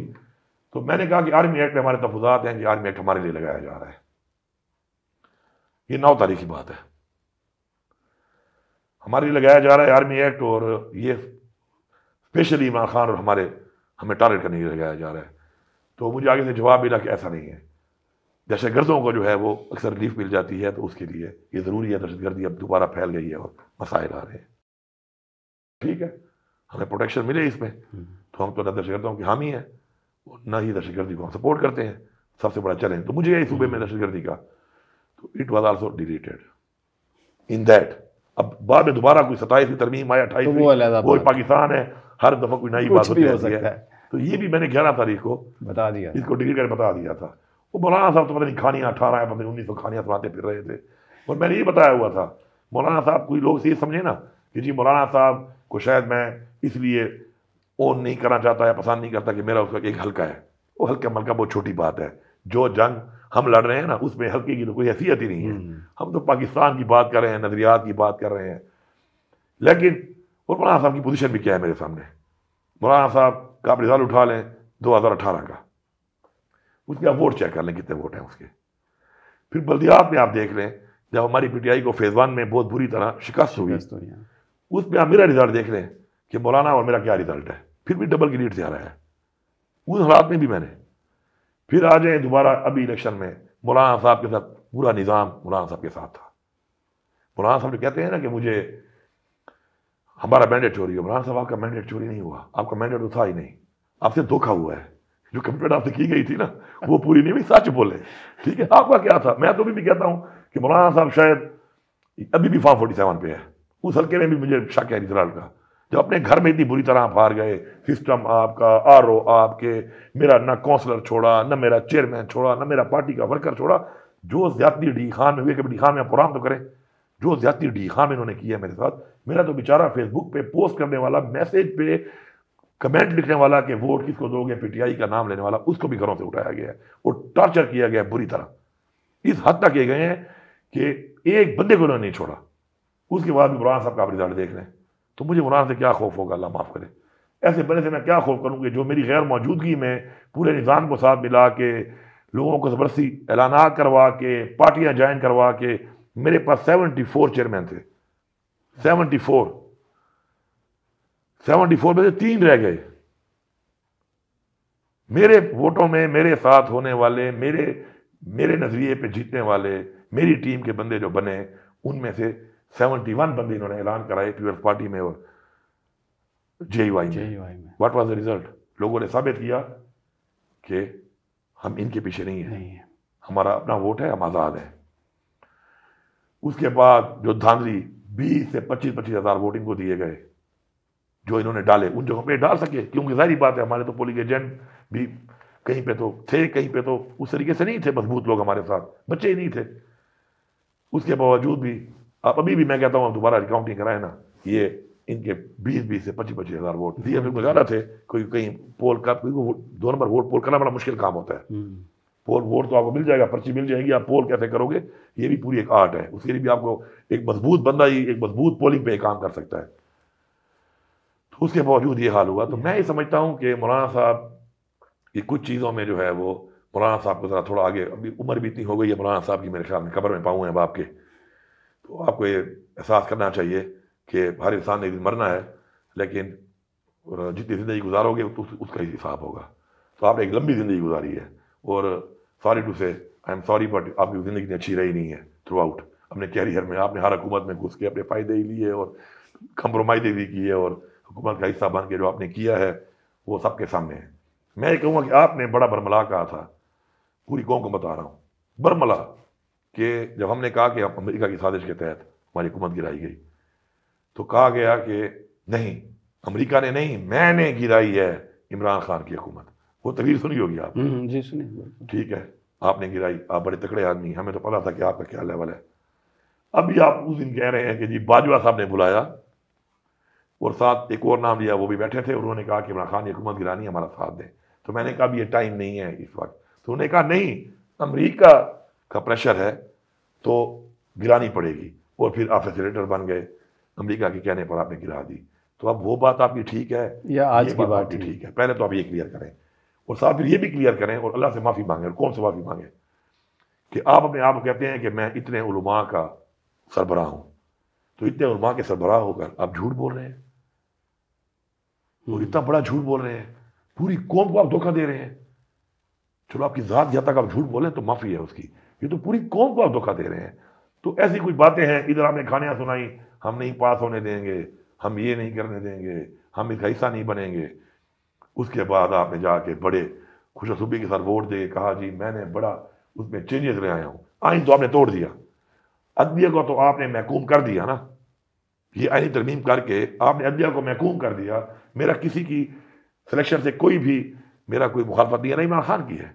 तो मैंने कहा कि आर्मी एक्ट में हमारे तफुजात हैं कि आर्मी एक्ट हमारे लिए लगाया जा रहा है ये नौ तारीख की बात है हमारे लिए लगाया जा रहा है आर्मी एक्ट और ये स्पेशली इमरान खान और हमारे हमें टारगेट करने के लिए लगाया जा रहा है तो मुझे आगे से जवाब मिला कि ऐसा नहीं है दहशत गर्दों को जो है वो अक्सर रिलीफ मिल जाती है तो उसके लिए ये ज़रूरी है दहशत गर्दी अब दोबारा फैल गई है और मसाइल आ रहे हैं ठीक है हमें प्रोटेक्शन मिले इसमें हम्म। तो हम तो दहशत गर्दों के हामी हैं ना ही दहशत गर्दी को हम सपोर्ट करते हैं सबसे बड़ा चैलेंज तो मुझे यही सूबे में हम्म। दहशत गर्दी का तो it was also deleted in that अब बाद में दोबारा कोई सताईस की तरमीम आया अठाईस तो वो पाकिस्तान है हर दफा कोई नई बात होती हो सकता है।, है तो ये भी मैंने ग्यारह तारीख को बता दिया इसको डिलीट कर बता दिया था वो मौलाना साहब तो पता नहीं खानियाँ अठारह पता नहीं उन्नीस सौ खानियाँ सुनाते फिर रहे थे और मैंने ये बताया हुआ था मौलाना साहब कोई लोग से ये समझे ना कि जी मौलाना साहब को शायद मैं इसलिए वो नहीं करना चाहता या पसंद नहीं करता कि मेरा उसका एक हल्का है वो हल्का मल्का बहुत छोटी बात है जो जंग हम लड़ रहे हैं ना उसमें हल्के की तो कोई हैसियत ही नहीं है हम्म। हम तो पाकिस्तान की बात कर रहे हैं नजरियात की बात कर रहे हैं लेकिन और मौलाना साहब की पोजीशन भी क्या है मेरे सामने मौलाना साहब का आप रिजल्ट उठा लें दो हज़ार अठारह का उसके आप वोट चेक कर लें कितने वोट हैं उसके फिर बल्दियात में आप देख लें जब हमारी पीटीआई को फेज वन में बहुत बुरी तरह शिकस्त हुई हाँ। उस पर आप मेरा रिजल्ट देख लें कि मौलाना और मेरा क्या रिजल्ट है फिर भी डबल ग्रेड से आ रहा है उस हालात में भी मैंने फिर आ जाए दोबारा अभी इलेक्शन में मौलाना साहब के साथ पूरा निज़ाम मौलाना साहब के साथ था मौलाना साहब जो कहते हैं ना कि मुझे हमारा मैंडेट चोरी हो मौलाना साहब आपका मैंडेट चोरी नहीं हुआ आपका मैंडेट तो था ही नहीं आपसे धोखा हुआ है जो कंप्लेट आपसे की गई थी ना वो पूरी नहीं हुई सच बोले ठीक है आपका क्या था मैं तो भी, भी कहता हूँ कि मौलाना साहब शायद अभी भी फॉर्म फोर्टी सेवन पे है उस हल्के में भी मुझे शक है इसराइल का जो अपने घर में इतनी बुरी तरह आप हार गए सिस्टम आपका आर आपके मेरा ना काउंसलर छोड़ा ना मेरा चेयरमैन छोड़ा ना मेरा पार्टी का वर्कर छोड़ा जो ज्यादा डी खान में हुए कभी डी खान में प्रोग्राम तो करें जो ज्यादा डी खान में इन्होंने किया मेरे साथ मेरा तो बेचारा फेसबुक पे पोस्ट करने वाला मैसेज पे कमेंट लिखने वाला कि वोट किसको दोगे पीटीआई का नाम लेने वाला उसको भी घरों से उठाया गया है और टॉर्चर किया गया है बुरी तरह इस हद तक ये गए हैं कि एक बंदे को उन्होंने नहीं छोड़ा उसके बाद भी बुरान साहब का आप रिजल्ट देख रहे हैं तो मुझे मुरान से क्या खौफ होगा अल्लाह माफ़ करे ऐसे बने से मैं क्या खौफ करूँगी जो मेरी गैर मौजूदगी में पूरे निज़ाम को साथ मिला के लोगों को ज़बरदस्ती ऐलाना करवा के पार्टियाँ ज्वाइन करवा के मेरे पास सेवेंटी फोर चेयरमैन थे सेवेंटी फोर सेवेंटी फोर में से तीन रह गए मेरे वोटों में मेरे साथ होने वाले मेरे मेरे नज़रिए पे जीतने वाले मेरी टीम के बंदे जो बने उनमें से सेवेंटी वन बंदे इन्होंने ऐलान कराए पीपल्स पार्टी में और जे वाई में वट वाज द रिजल्ट लोगों ने साबित किया कि हम इनके पीछे नहीं है नहीं है हमारा अपना वोट है हम आज़ाद है उसके बाद जो धांधली बीस से पच्चीस पच्चीस हज़ार वोटिंग को दिए गए जो इन्होंने डाले उन जगहों पे डाल सके क्योंकि जारी बात है हमारे तो पोलिंग एजेंट भी कहीं पे तो थे कहीं पे तो उस तरीके से नहीं थे मजबूत लोग हमारे साथ बच्चे ही नहीं थे उसके बावजूद भी आप अभी भी मैं कहता हूँ दोबारा रिकाउंटिंग कराए ना ये इनके बीस बीस से पच्चीस पच्चीस हजार वोट दिए एम गुजारा थे कोई कहीं पोल का कोई दो नंबर वोट पोल करना बड़ा मुश्किल काम होता है हम्म। पोल वोट तो आपको मिल जाएगा पर्ची मिल जाएगी आप पोल कैसे करोगे ये भी पूरी एक आर्ट है उसके लिए भी आपको एक मजबूत बंदा ही एक मजबूत पोलिंग पे काम कर सकता है तो उसके बावजूद ये हाल हुआ तो मैं ये समझता हूँ कि मौलाना साहब ये कुछ चीज़ों में जो है वो मौलाना साहब को ज़रा थोड़ा आगे अभी उम्र भी इतनी हो गई है मौलाना साहब की मेरे ख्याल में कबर में पाऊँ हैं बाप के तो आपको ये एहसास करना चाहिए कि हर इंसान ने एक दिन मरना है लेकिन जितनी ज़िंदगी गुजारोगे तो उसका ही हिसाब होगा तो आपने एक लंबी ज़िंदगी गुजारी है और सॉरी टू से आई एम सॉरी बट आपकी ज़िंदगी अच्छी रही नहीं है थ्रू आउट अपने कैरियर में आपने हर हुकूमत में घुस के अपने फ़ायदे ही लिए और कंप्रोमाइज़ भी किए और हुकूमत का हिस्सा बन के जो आपने किया है वो सबके सामने है मैं ये कहूँगा कि आपने बड़ा बरमला कहा था पूरी कौम को बता रहा हूँ बरमला कि जब हमने कहा कि अमेरिका की साजिश के तहत हमारी हुकूमत गिराई गई तो कहा गया कि नहीं अमेरिका ने नहीं मैंने गिराई है इमरान खान की हुकूमत वो तकरीर सुनी होगी आप हम्म, जी सुनी ठीक है आपने गिराई आप बड़े तकड़े आदमी हमें तो पता था कि आपका क्या लेवल है अभी आप उस दिन कह रहे हैं कि जी बाजवा साहब ने बुलाया और साथ एक और नाम लिया वो भी बैठे थे उन्होंने कहा कि इमरान खान की हुकूमत गिरानी हमारा साथ दें तो मैंने कहा भी ये टाइम नहीं है इस वक्त तो उन्होंने कहा नहीं अमरीका का प्रेशर है तो गिरानी पड़ेगी और फिर आप फैसिलिटर बन गए अमेरिका के कहने पर आपने गिरा दी तो अब वो बात आपकी ठीक है या आज की बात ठीक है पहले तो आप ये क्लियर करें और साथ फिर ये भी क्लियर करें और अल्लाह से माफ़ी मांगें और कौन से माफ़ी मांगें कि आप अपने आप कहते हैं कि मैं इतने उलमा का सरबराह हूँ तो इतने उलमा के सरबराह होकर आप झूठ बोल रहे हैं और इतना बड़ा झूठ बोल रहे हैं पूरी कौम को आप धोखा दे रहे हैं चलो आपकी ज़ात जाता तक आप झूठ बोलें तो माफ़ी है उसकी ये तो पूरी कौम को आप धोखा दे रहे हैं तो ऐसी कुछ बातें हैं इधर आपने खानियां सुनाई हम नहीं पास होने देंगे हम ये नहीं करने देंगे हम इसका हिस्सा नहीं बनेंगे उसके बाद आपने जाके बड़े खुशसुबी के साथ वोट दे कहा जी मैंने बड़ा उसमें चेंजेस ले आया हूँ आइन तो आपने तोड़ दिया अदलिया को तो आपने महकूम कर दिया ना ये आइनी तरमीम करके आपने अदलिया को महकूम कर दिया मेरा किसी की सिलेक्शन से कोई भी मेरा कोई मुखालफत नहीं है ना इमरान खान की है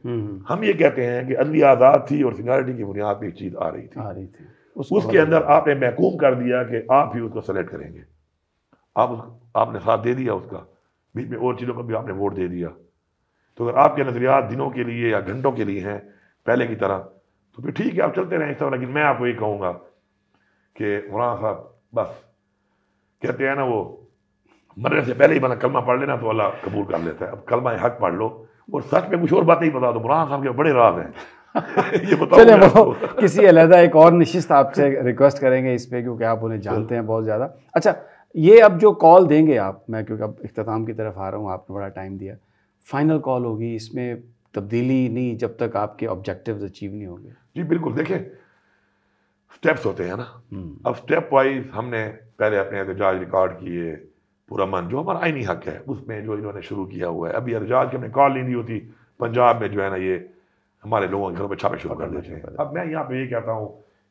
हम ये कहते हैं कि अदली आज़ाद थी और सिंगारिटी की बुनियाद पर चीज़ आ रही थी आ रही थी उसको उसके अंदर आपने महकूम कर दिया कि आप ही उसको सेलेक्ट करेंगे आप उस आपने साथ दे दिया उसका बीच में और चीज़ों को भी आपने वोट दे दिया तो अगर आपके नजरियात दिनों के लिए या घंटों के लिए हैं पहले की तरह तो फिर ठीक है आप चलते रहें इस तरह लेकिन मैं आपको ये कहूँगा कि मुरान साहब बस कहते हैं ना वो मरने से पहले ही मैंने कलमा पढ़ लेना तो अल्लाह कबूल कर लेता है अब कलमा हक पढ़ लो और सच में कुछ और बातें ही बता दो मुरान साहब के बड़े राज हैं ये चले वो किसी अलहदा एक और निश्चित आपसे रिक्वेस्ट करेंगे इस पर क्योंकि आप उन्हें जानते हैं बहुत ज़्यादा अच्छा ये अब जो कॉल देंगे आप मैं क्योंकि अब अख्ताम की तरफ आ रहा हूँ आपने बड़ा टाइम दिया फाइनल कॉल होगी इसमें तब्दीली नहीं जब तक आपके ऑब्जेक्टिव अचीव नहीं होंगे जी बिल्कुल देखें स्टेप्स होते हैं ना हम्म। अब स्टेप वाइज हमने पहले अपने एहतजाज रिकॉर्ड किए पूरा मन जो हमारा आईनी हक है उसमें जो इन्होंने शुरू किया हुआ है अभी अरजाज की हमने कॉल नहीं दी होती पंजाब में जो है ना ये हमारे लोगों के घरों पर छापे शुरू कर देते हैं अब मैं यहाँ पे ये कहता हूँ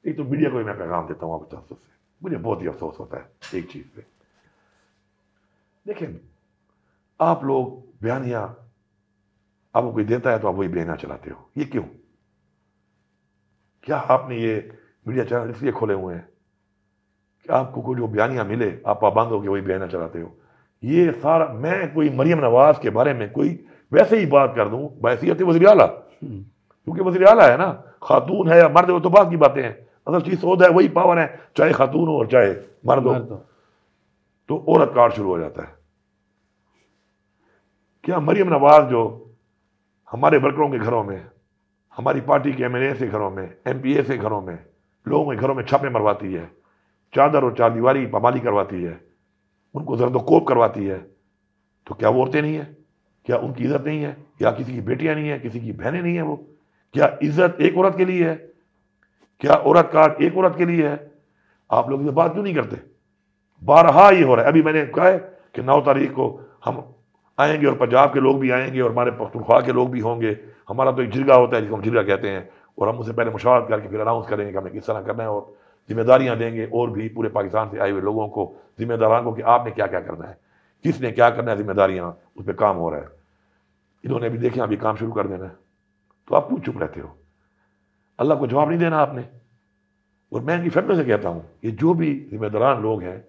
एक तो मीडिया को भी मैं पैगाम देता हूँ आपके तहफ़ से मुझे बहुत ही अफसोस होता है एक चीज़ पे देखिए आप लोग बयानिया आपको कोई देता है तो आप वही बयानिया चलाते हो ये क्यों क्या आपने ये मीडिया चैनल इसलिए खोले हुए हैं कि आपको कोई जो बयानियाँ मिले आप पाबंद होकर वही बयान चलाते हो ये सारा मैं कोई मरियम नवाज के बारे में कोई वैसे ही बात कर दूँ बैसीत वजी अला हम्म। क्योंकि वजी अला है ना खातून है या मर्द वो तो बात की बातें हैं असल चीज सौदा है वही पावर है चाहे खातून हो और चाहे मर्द हो तो औरत कार्ड शुरू हो जाता है क्या मरियम नवाज जो हमारे वर्करों के घरों में हमारी पार्टी के एम ए से घरों में एम पी ए से घरों में लोगों के घरों में छापे मरवाती है चादर और चार दीवारी पमाली करवाती है उनको जरद तो कोप करवाती है तो क्या वो औरतें नहीं है क्या उनकी इज्जत नहीं है क्या किसी की बेटियां नहीं है किसी की बहनें नहीं है वो क्या इज्जत एक औरत के लिए है क्या औरत का एक औरत के लिए है आप लोग इसे बात क्यों नहीं करते बारहा ये हो रहा है अभी मैंने कहा है कि नौ तारीख को हम आएंगे और पंजाब के लोग भी आएंगे और हमारे पख्तनख्वा के लोग भी होंगे हमारा तो एक जिरगा होता है जिसको हम जिरगा कहते हैं और हम उसे पहले मुशावरत करके फिर अनाउंस करेंगे कि हमें किस तरह करना है और जिम्मेदारियां देंगे और भी पूरे पाकिस्तान से आए हुए लोगों को जिम्मेदारान को कि आपने क्या क्या करना है किसने क्या करना है जिम्मेदारियां उस पर काम हो रहा है इन्होंने अभी देखे अभी काम शुरू कर देना है तो आप पूछ चुप रहते हो अल्लाह को जवाब नहीं देना आपने और मैं इनकी फैमिली से कहता हूँ ये जो भी जिम्मेदारान लोग हैं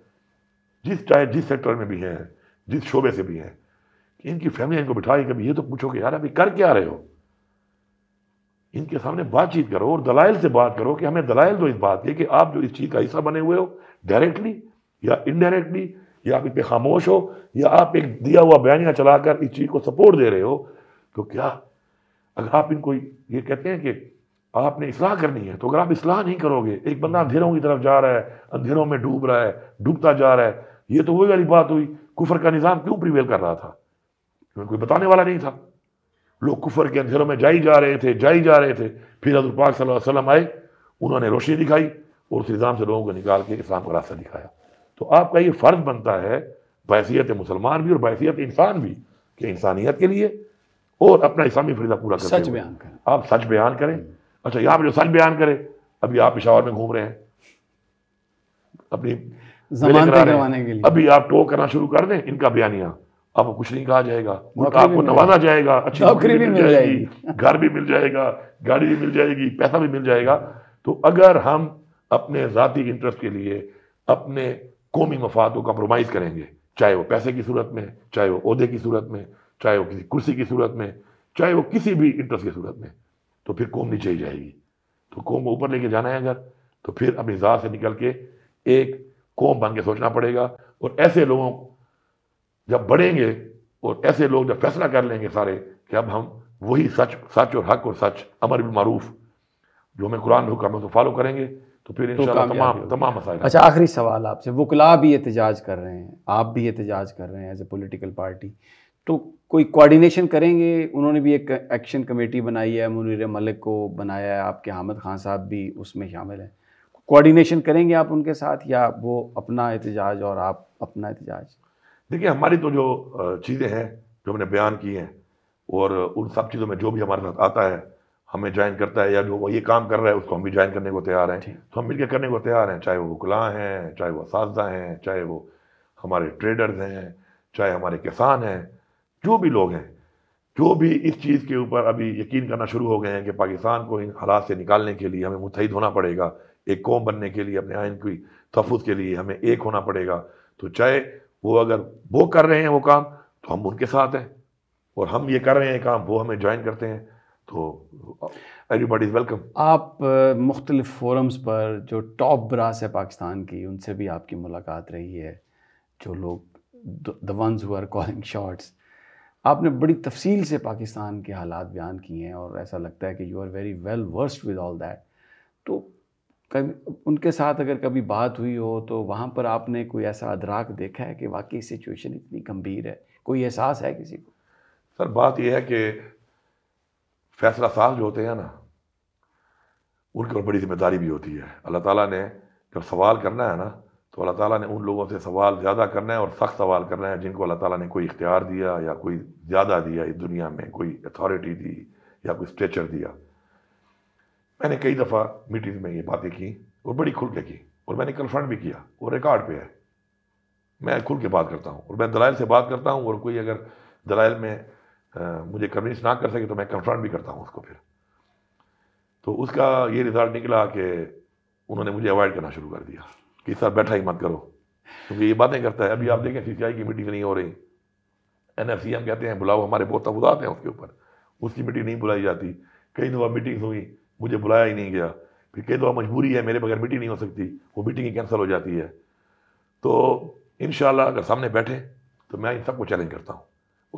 जिस चाहे जिस सेक्टर में भी हैं जिस शोबे से भी हैं इनकी फैमिली इनको बिठाई कभी ये तो पूछो कि यार अभी कर क्या रहे हो इनके सामने बातचीत करो और दलाइल से बात करो कि हमें दलाइल दो तो इस बात के कि आप जो इस चीज़ का हिस्सा बने हुए हो डायरेक्टली या इनडायरेक्टली या आप इस पर खामोश हो या आप एक दिया हुआ बयानिया चलाकर इस चीज़ को सपोर्ट दे रहे हो तो क्या अगर आप इनको ये कहते हैं कि आपने इसलाह करनी है तो अगर आप इसलाह नहीं करोगे एक बंदा अंधेरों की तरफ जा रहा है अंधेरों में डूब रहा है डूबता जा रहा है ये तो वही वाली बात हुई कुफर का निज़ाम क्यों प्रिवेल कर रहा था क्योंकि कोई बताने वाला नहीं था लोग कुफर के अंधेरों में जाई जा रहे थे जाई जा रहे थे फिर हजरत पाक वसल्लम आए उन्होंने रोशनी दिखाई और उस निज़ाम से लोगों को निकाल के इस्लाम का रास्ता दिखाया तो आपका ये फ़र्ज़ बनता है बैसीत मुसलमान भी और बैसीत इंसान भी कि इंसानियत के लिए और अपना इस्लामी फरीदा पूरा करें सच बयान करें आप सच बयान करें अच्छा यहाँ पर जो सच बयान करें अभी आप पिशावर में घूम रहे हैं अपनी के लिए। अभी आप टोक करना शुरू कर दें इनका बयानिया आपको कुछ नहीं कहा जाएगा आपको नवाजा जाएगा अच्छी नौकरी भी मिल जाएगी घर भी मिल जाएगा गाड़ी भी मिल जाएगी पैसा भी मिल जाएगा तो अगर हम अपने ज़ाती इंटरेस्ट के लिए अपने कौमी मफाद को कम्प्रोमाइज़ करेंगे चाहे वो पैसे की सूरत में चाहे वो अहदे की सूरत में चाहे वो किसी कुर्सी की सूरत में चाहे वो किसी भी इंटरेस्ट की सूरत में तो फिर कौम नीचे ही जाएगी तो कौम को ऊपर लेके जाना है अगर तो फिर अपनी जहाँ से निकल के एक कौम बन के सोचना पड़ेगा और ऐसे लोगों जब बढ़ेंगे और ऐसे लोग जब फैसला कर लेंगे सारे कि अब हम वही सच सच और हक और सच अमर मारूफ जो हमें कुरान हुक्म है फॉलो तो करेंगे तो फिर तो तमाम तमाम मसाइल अच्छा आखिरी सवाल आपसे वकला भी एहतजाज कर रहे हैं आप भी एहतजाज कर रहे हैं एज ए पोलिटिकल पार्टी तो कोई कोऑर्डिनेशन करेंगे उन्होंने भी एक एक्शन कमेटी बनाई है मुनीर मलिक को बनाया है आपके हामिद खान साहब भी उसमें शामिल हैं कोऑर्डिनेशन करेंगे आप उनके साथ या वो अपना एहतजाज और आप अपना एहतजाज देखिए हमारी तो जो चीज़ें हैं जो हमने बयान की हैं और उन सब चीज़ों में जो भी हमारे साथ आता है हमें ज्वाइन करता है या जो वो ये काम कर रहा है उसको हम भी ज्वाइन करने को तैयार हैं तो हम मिलकर करने को तैयार हैं चाहे वो वकला हैं चाहे वो साजा हैं चाहे वो हमारे ट्रेडर्स हैं चाहे हमारे किसान हैं जो भी लोग हैं जो भी इस चीज़ के ऊपर अभी यकीन करना शुरू हो गए हैं कि पाकिस्तान को इन हालात से निकालने के लिए हमें मुतहद होना पड़ेगा एक कौम बनने के लिए अपने आयन की तहफ़ के लिए हमें एक होना पड़ेगा तो चाहे वो अगर वो कर रहे हैं वो काम तो हम उनके साथ हैं और हम ये कर रहे हैं काम वो हमें ज्वाइन करते हैं तो एवरीबॉडी इज़ वेलकम आप मुख्तलिफ फोरम्स पर जो टॉप ब्रास है पाकिस्तान की उनसे भी आपकी मुलाकात रही है जो लोग the ones who are calling shots आपने बड़ी तफसील से पाकिस्तान के हालात बयान किए हैं और ऐसा लगता है कि you are very well versed with all that तो कभी उनके साथ अगर कभी बात हुई हो तो वहाँ पर आपने कोई ऐसा अदराक देखा है कि वाकई सिचुएशन इतनी गंभीर है कोई एहसास है किसी को सर बात यह है कि फैसला साज जो होते हैं ना उनके ऊपर बड़ी जिम्मेदारी भी होती है अल्लाह ताला ने जब सवाल करना है ना तो अल्लाह ताला ने उन लोगों से सवाल ज़्यादा करना है और सख्त सवाल करना है जिनको अल्लाह ताला ने कोई इख्तियार दिया या कोई ज़्यादा दिया इस दुनिया में कोई अथॉरिटी दी या कोई स्ट्रेचर दिया मैंने कई दफ़ा मीटिंग में ये बातें की और बड़ी खुल के की और मैंने कन्फर्म भी किया वो रिकॉर्ड पे है मैं खुल के बात करता हूँ और मैं दलाइल से बात करता हूँ और कोई अगर दलाइल में आ, मुझे कन्विंस ना कर सके तो मैं कन्फर्म भी करता हूँ उसको फिर तो उसका ये रिजल्ट निकला कि उन्होंने मुझे अवॉइड करना शुरू कर दिया कि सर बैठा ही मत करो क्योंकि ये बातें करता है अभी आप देखें सी की मीटिंग नहीं हो रही एन एफ सी एम कहते हैं बुलाओ हमारे बहुत तफुदात हैं उसके ऊपर उसकी मीटिंग नहीं बुलाई जाती कई दफ़ा मीटिंग्स हुई मुझे बुलाया ही नहीं गया फिर कह दो मजबूरी है मेरे बगैर मीटिंग नहीं हो सकती वो मीटिंग ही कैंसिल हो जाती है तो इन अगर सामने बैठे तो मैं इन सबको चैलेंज करता हूँ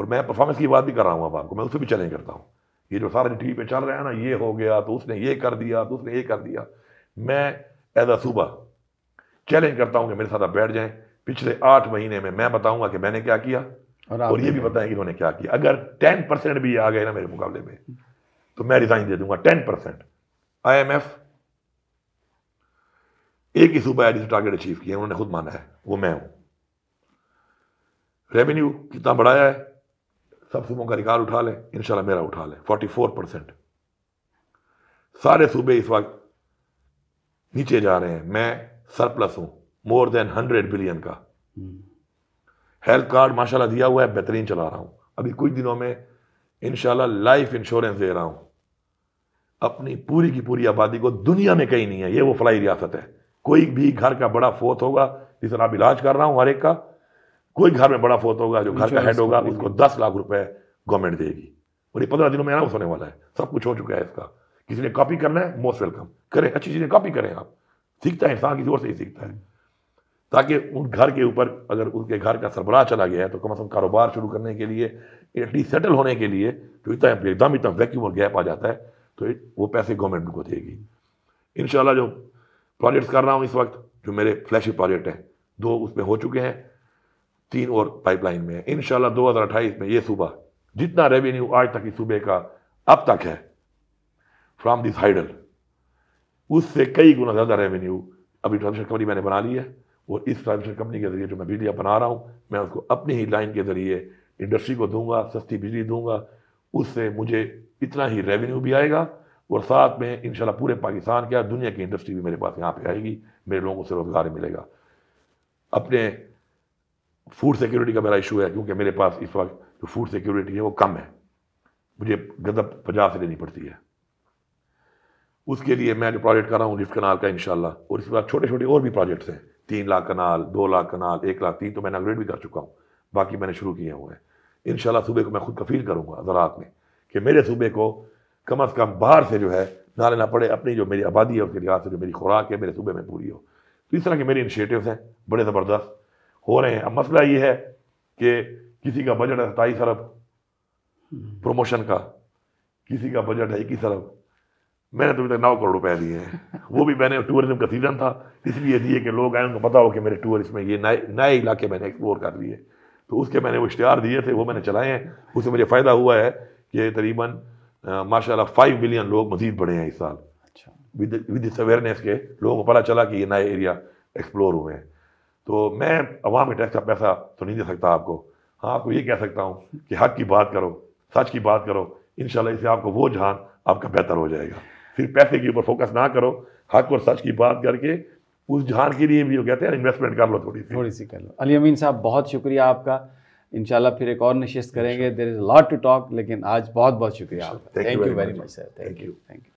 और मैं परफॉर्मेंस की बात भी कर रहा हूँ अब आपको मैं उससे भी चैलेंज करता हूँ ये जो सारा टी वी पर चल रहा है ना ये हो गया तो उसने ये कर दिया तो उसने ये कर दिया मैं एज अ सूबा चैलेंज करता हूँ कि मेरे साथ आप बैठ जाएं पिछले आठ महीने में मैं बताऊंगा कि मैंने क्या किया और, और ये भी बताएं कि इन्होंने क्या किया अगर टेन परसेंट भी आ गए ना मेरे मुकाबले में तो मैं रिजाइन दे दूंगा टेन परसेंट आईएमएफ एक ही सूबा है जिसने टारगेट अचीव किया उन्होंने खुद माना है वो मैं हूं रेवेन्यू कितना बढ़ाया है सब सूबों का रिकॉर्ड उठा लें इनशाला मेरा उठा लें फोर्टी फोर परसेंट सारे सूबे इस वक्त नीचे जा रहे हैं मैं सरप्लस हूं मोर देन हंड्रेड बिलियन का हेल्थ हम्म। कार्ड माशाल्लाह दिया हुआ है बेहतरीन चला रहा हूं अभी कुछ दिनों में इनशाला लाइफ इंश्योरेंस दे रहा हूं अपनी पूरी की पूरी आबादी को दुनिया में कहीं नहीं है ये वो फलाई रियासत है कोई भी घर का बड़ा फोत होगा जिस तरह आप इलाज कर रहा हूँ हर एक का कोई घर में बड़ा फोत होगा जो घर का हेड होगा उसको दस लाख रुपए गवर्नमेंट देगी और ये पंद्रह दिनों में अनाउंस होने वाला है सब कुछ हो चुका है इसका किसी ने कॉपी करना है मोस्ट वेलकम करें अच्छी चीज़ें कॉपी करें आप सीखता है इंसान किसी और से ही सीखता है ताकि उन घर के ऊपर अगर उनके घर का सरबराह चला गया है तो कम से कम कारोबार शुरू करने के लिए एटलीस्ट सेटल होने के लिए जो इतना एकदम इतना वैक्यूम और गैप आ जाता है तो वो पैसे गवर्नमेंट को देगी इन जो प्रोजेक्ट्स कर रहा हूँ इस वक्त जो मेरे फ्लैशिप प्रोजेक्ट हैं दो उसमें हो चुके हैं तीन और पाइपलाइन में है शाला दो हज़ार अट्ठाईस में ये सूबा जितना रेवेन्यू आज तक इस सूबे का अब तक है फ्राम दिस हाइडल उससे कई गुना ज़्यादा रेवेन्यू अभी ट्रांसमिशन कंपनी मैंने बना ली है और इस ट्रांसमिशन कंपनी के ज़रिए जो मैं बिजली बना रहा हूँ मैं उसको अपनी ही लाइन के ज़रिए इंडस्ट्री को दूंगा सस्ती बिजली दूंगा उससे मुझे इतना ही रेवेन्यू भी आएगा और साथ में इन पूरे पाकिस्तान क्या दुनिया की इंडस्ट्री भी मेरे पास यहाँ पे आएगी मेरे लोगों को रोजगार मिलेगा अपने फूड सिक्योरिटी का मेरा इशू है क्योंकि मेरे पास इस वक्त जो फूड सिक्योरिटी है वो कम है मुझे गदब पंजाब से लेनी पड़ती है उसके लिए मैं जो प्रोजेक्ट कर रहा हूँ लिफ्ट कनाल का इनशाला और इसके बाद छोटे छोटे और भी प्रोजेक्ट्स हैं तीन लाख कनाल दो लाख कनाल एक लाख तीन तो मैं इनाग्रेट भी कर चुका हूँ बाकी मैंने शुरू किए हुए हैं इन सुबह को मैं खुद कफील करूँगा ज़रात में कि मेरे सूबे को कम अज़ कम बाहर से जो है ना लेना पड़े अपनी जो मेरी आबादी है उसके लिहाज से जो मेरी खुराक है मेरे सूबे में पूरी हो तो इस तरह के मेरे इनिशिएटिव्स हैं बड़े ज़बरदस्त हो रहे हैं अब मसला ये है कि किसी का बजट है सताईस अरब प्रमोशन का किसी का बजट है इक्कीस अरब मैंने तो तक नौ करोड़ रुपए दिए हैं वो भी मैंने टूरिज्म का सीज़न था इसलिए दिए कि लोग आए उनको पता हो कि मेरे टूरिस्ट में ये नए नए इलाके मैंने एक्सप्लोर कर लिए तो उसके मैंने वो इश्तहार दिए थे वो मैंने चलाए हैं उससे मुझे फ़ायदा हुआ है कि तरीबन माशाल्लाह फाइव मिलियन लोग मजीद बढ़े हैं इस साल विद विद इस अवेयरनेस के लोगों को पता चला कि ये नए एरिया एक्सप्लोर हुए हैं तो मैं अवाम के टैक्स का पैसा तो नहीं दे सकता आपको हाँ आपको ये कह सकता हूँ कि हक की बात करो सच की बात करो इन इससे आपको वो जहान आपका बेहतर हो जाएगा फिर पैसे के ऊपर फोकस ना करो हक और सच की बात करके उस जहान के लिए भी वो कहते हैं इन्वेस्टमेंट कर लो थोड़ी सी थोड़ी सी कर लो अली अमीन साहब बहुत शुक्रिया आपका इंशाल्लाह फिर एक और नशिस्त करेंगे there is lot to talk लेकिन आज बहुत बहुत शुक्रिया आपका thank you very much sir thank you thank you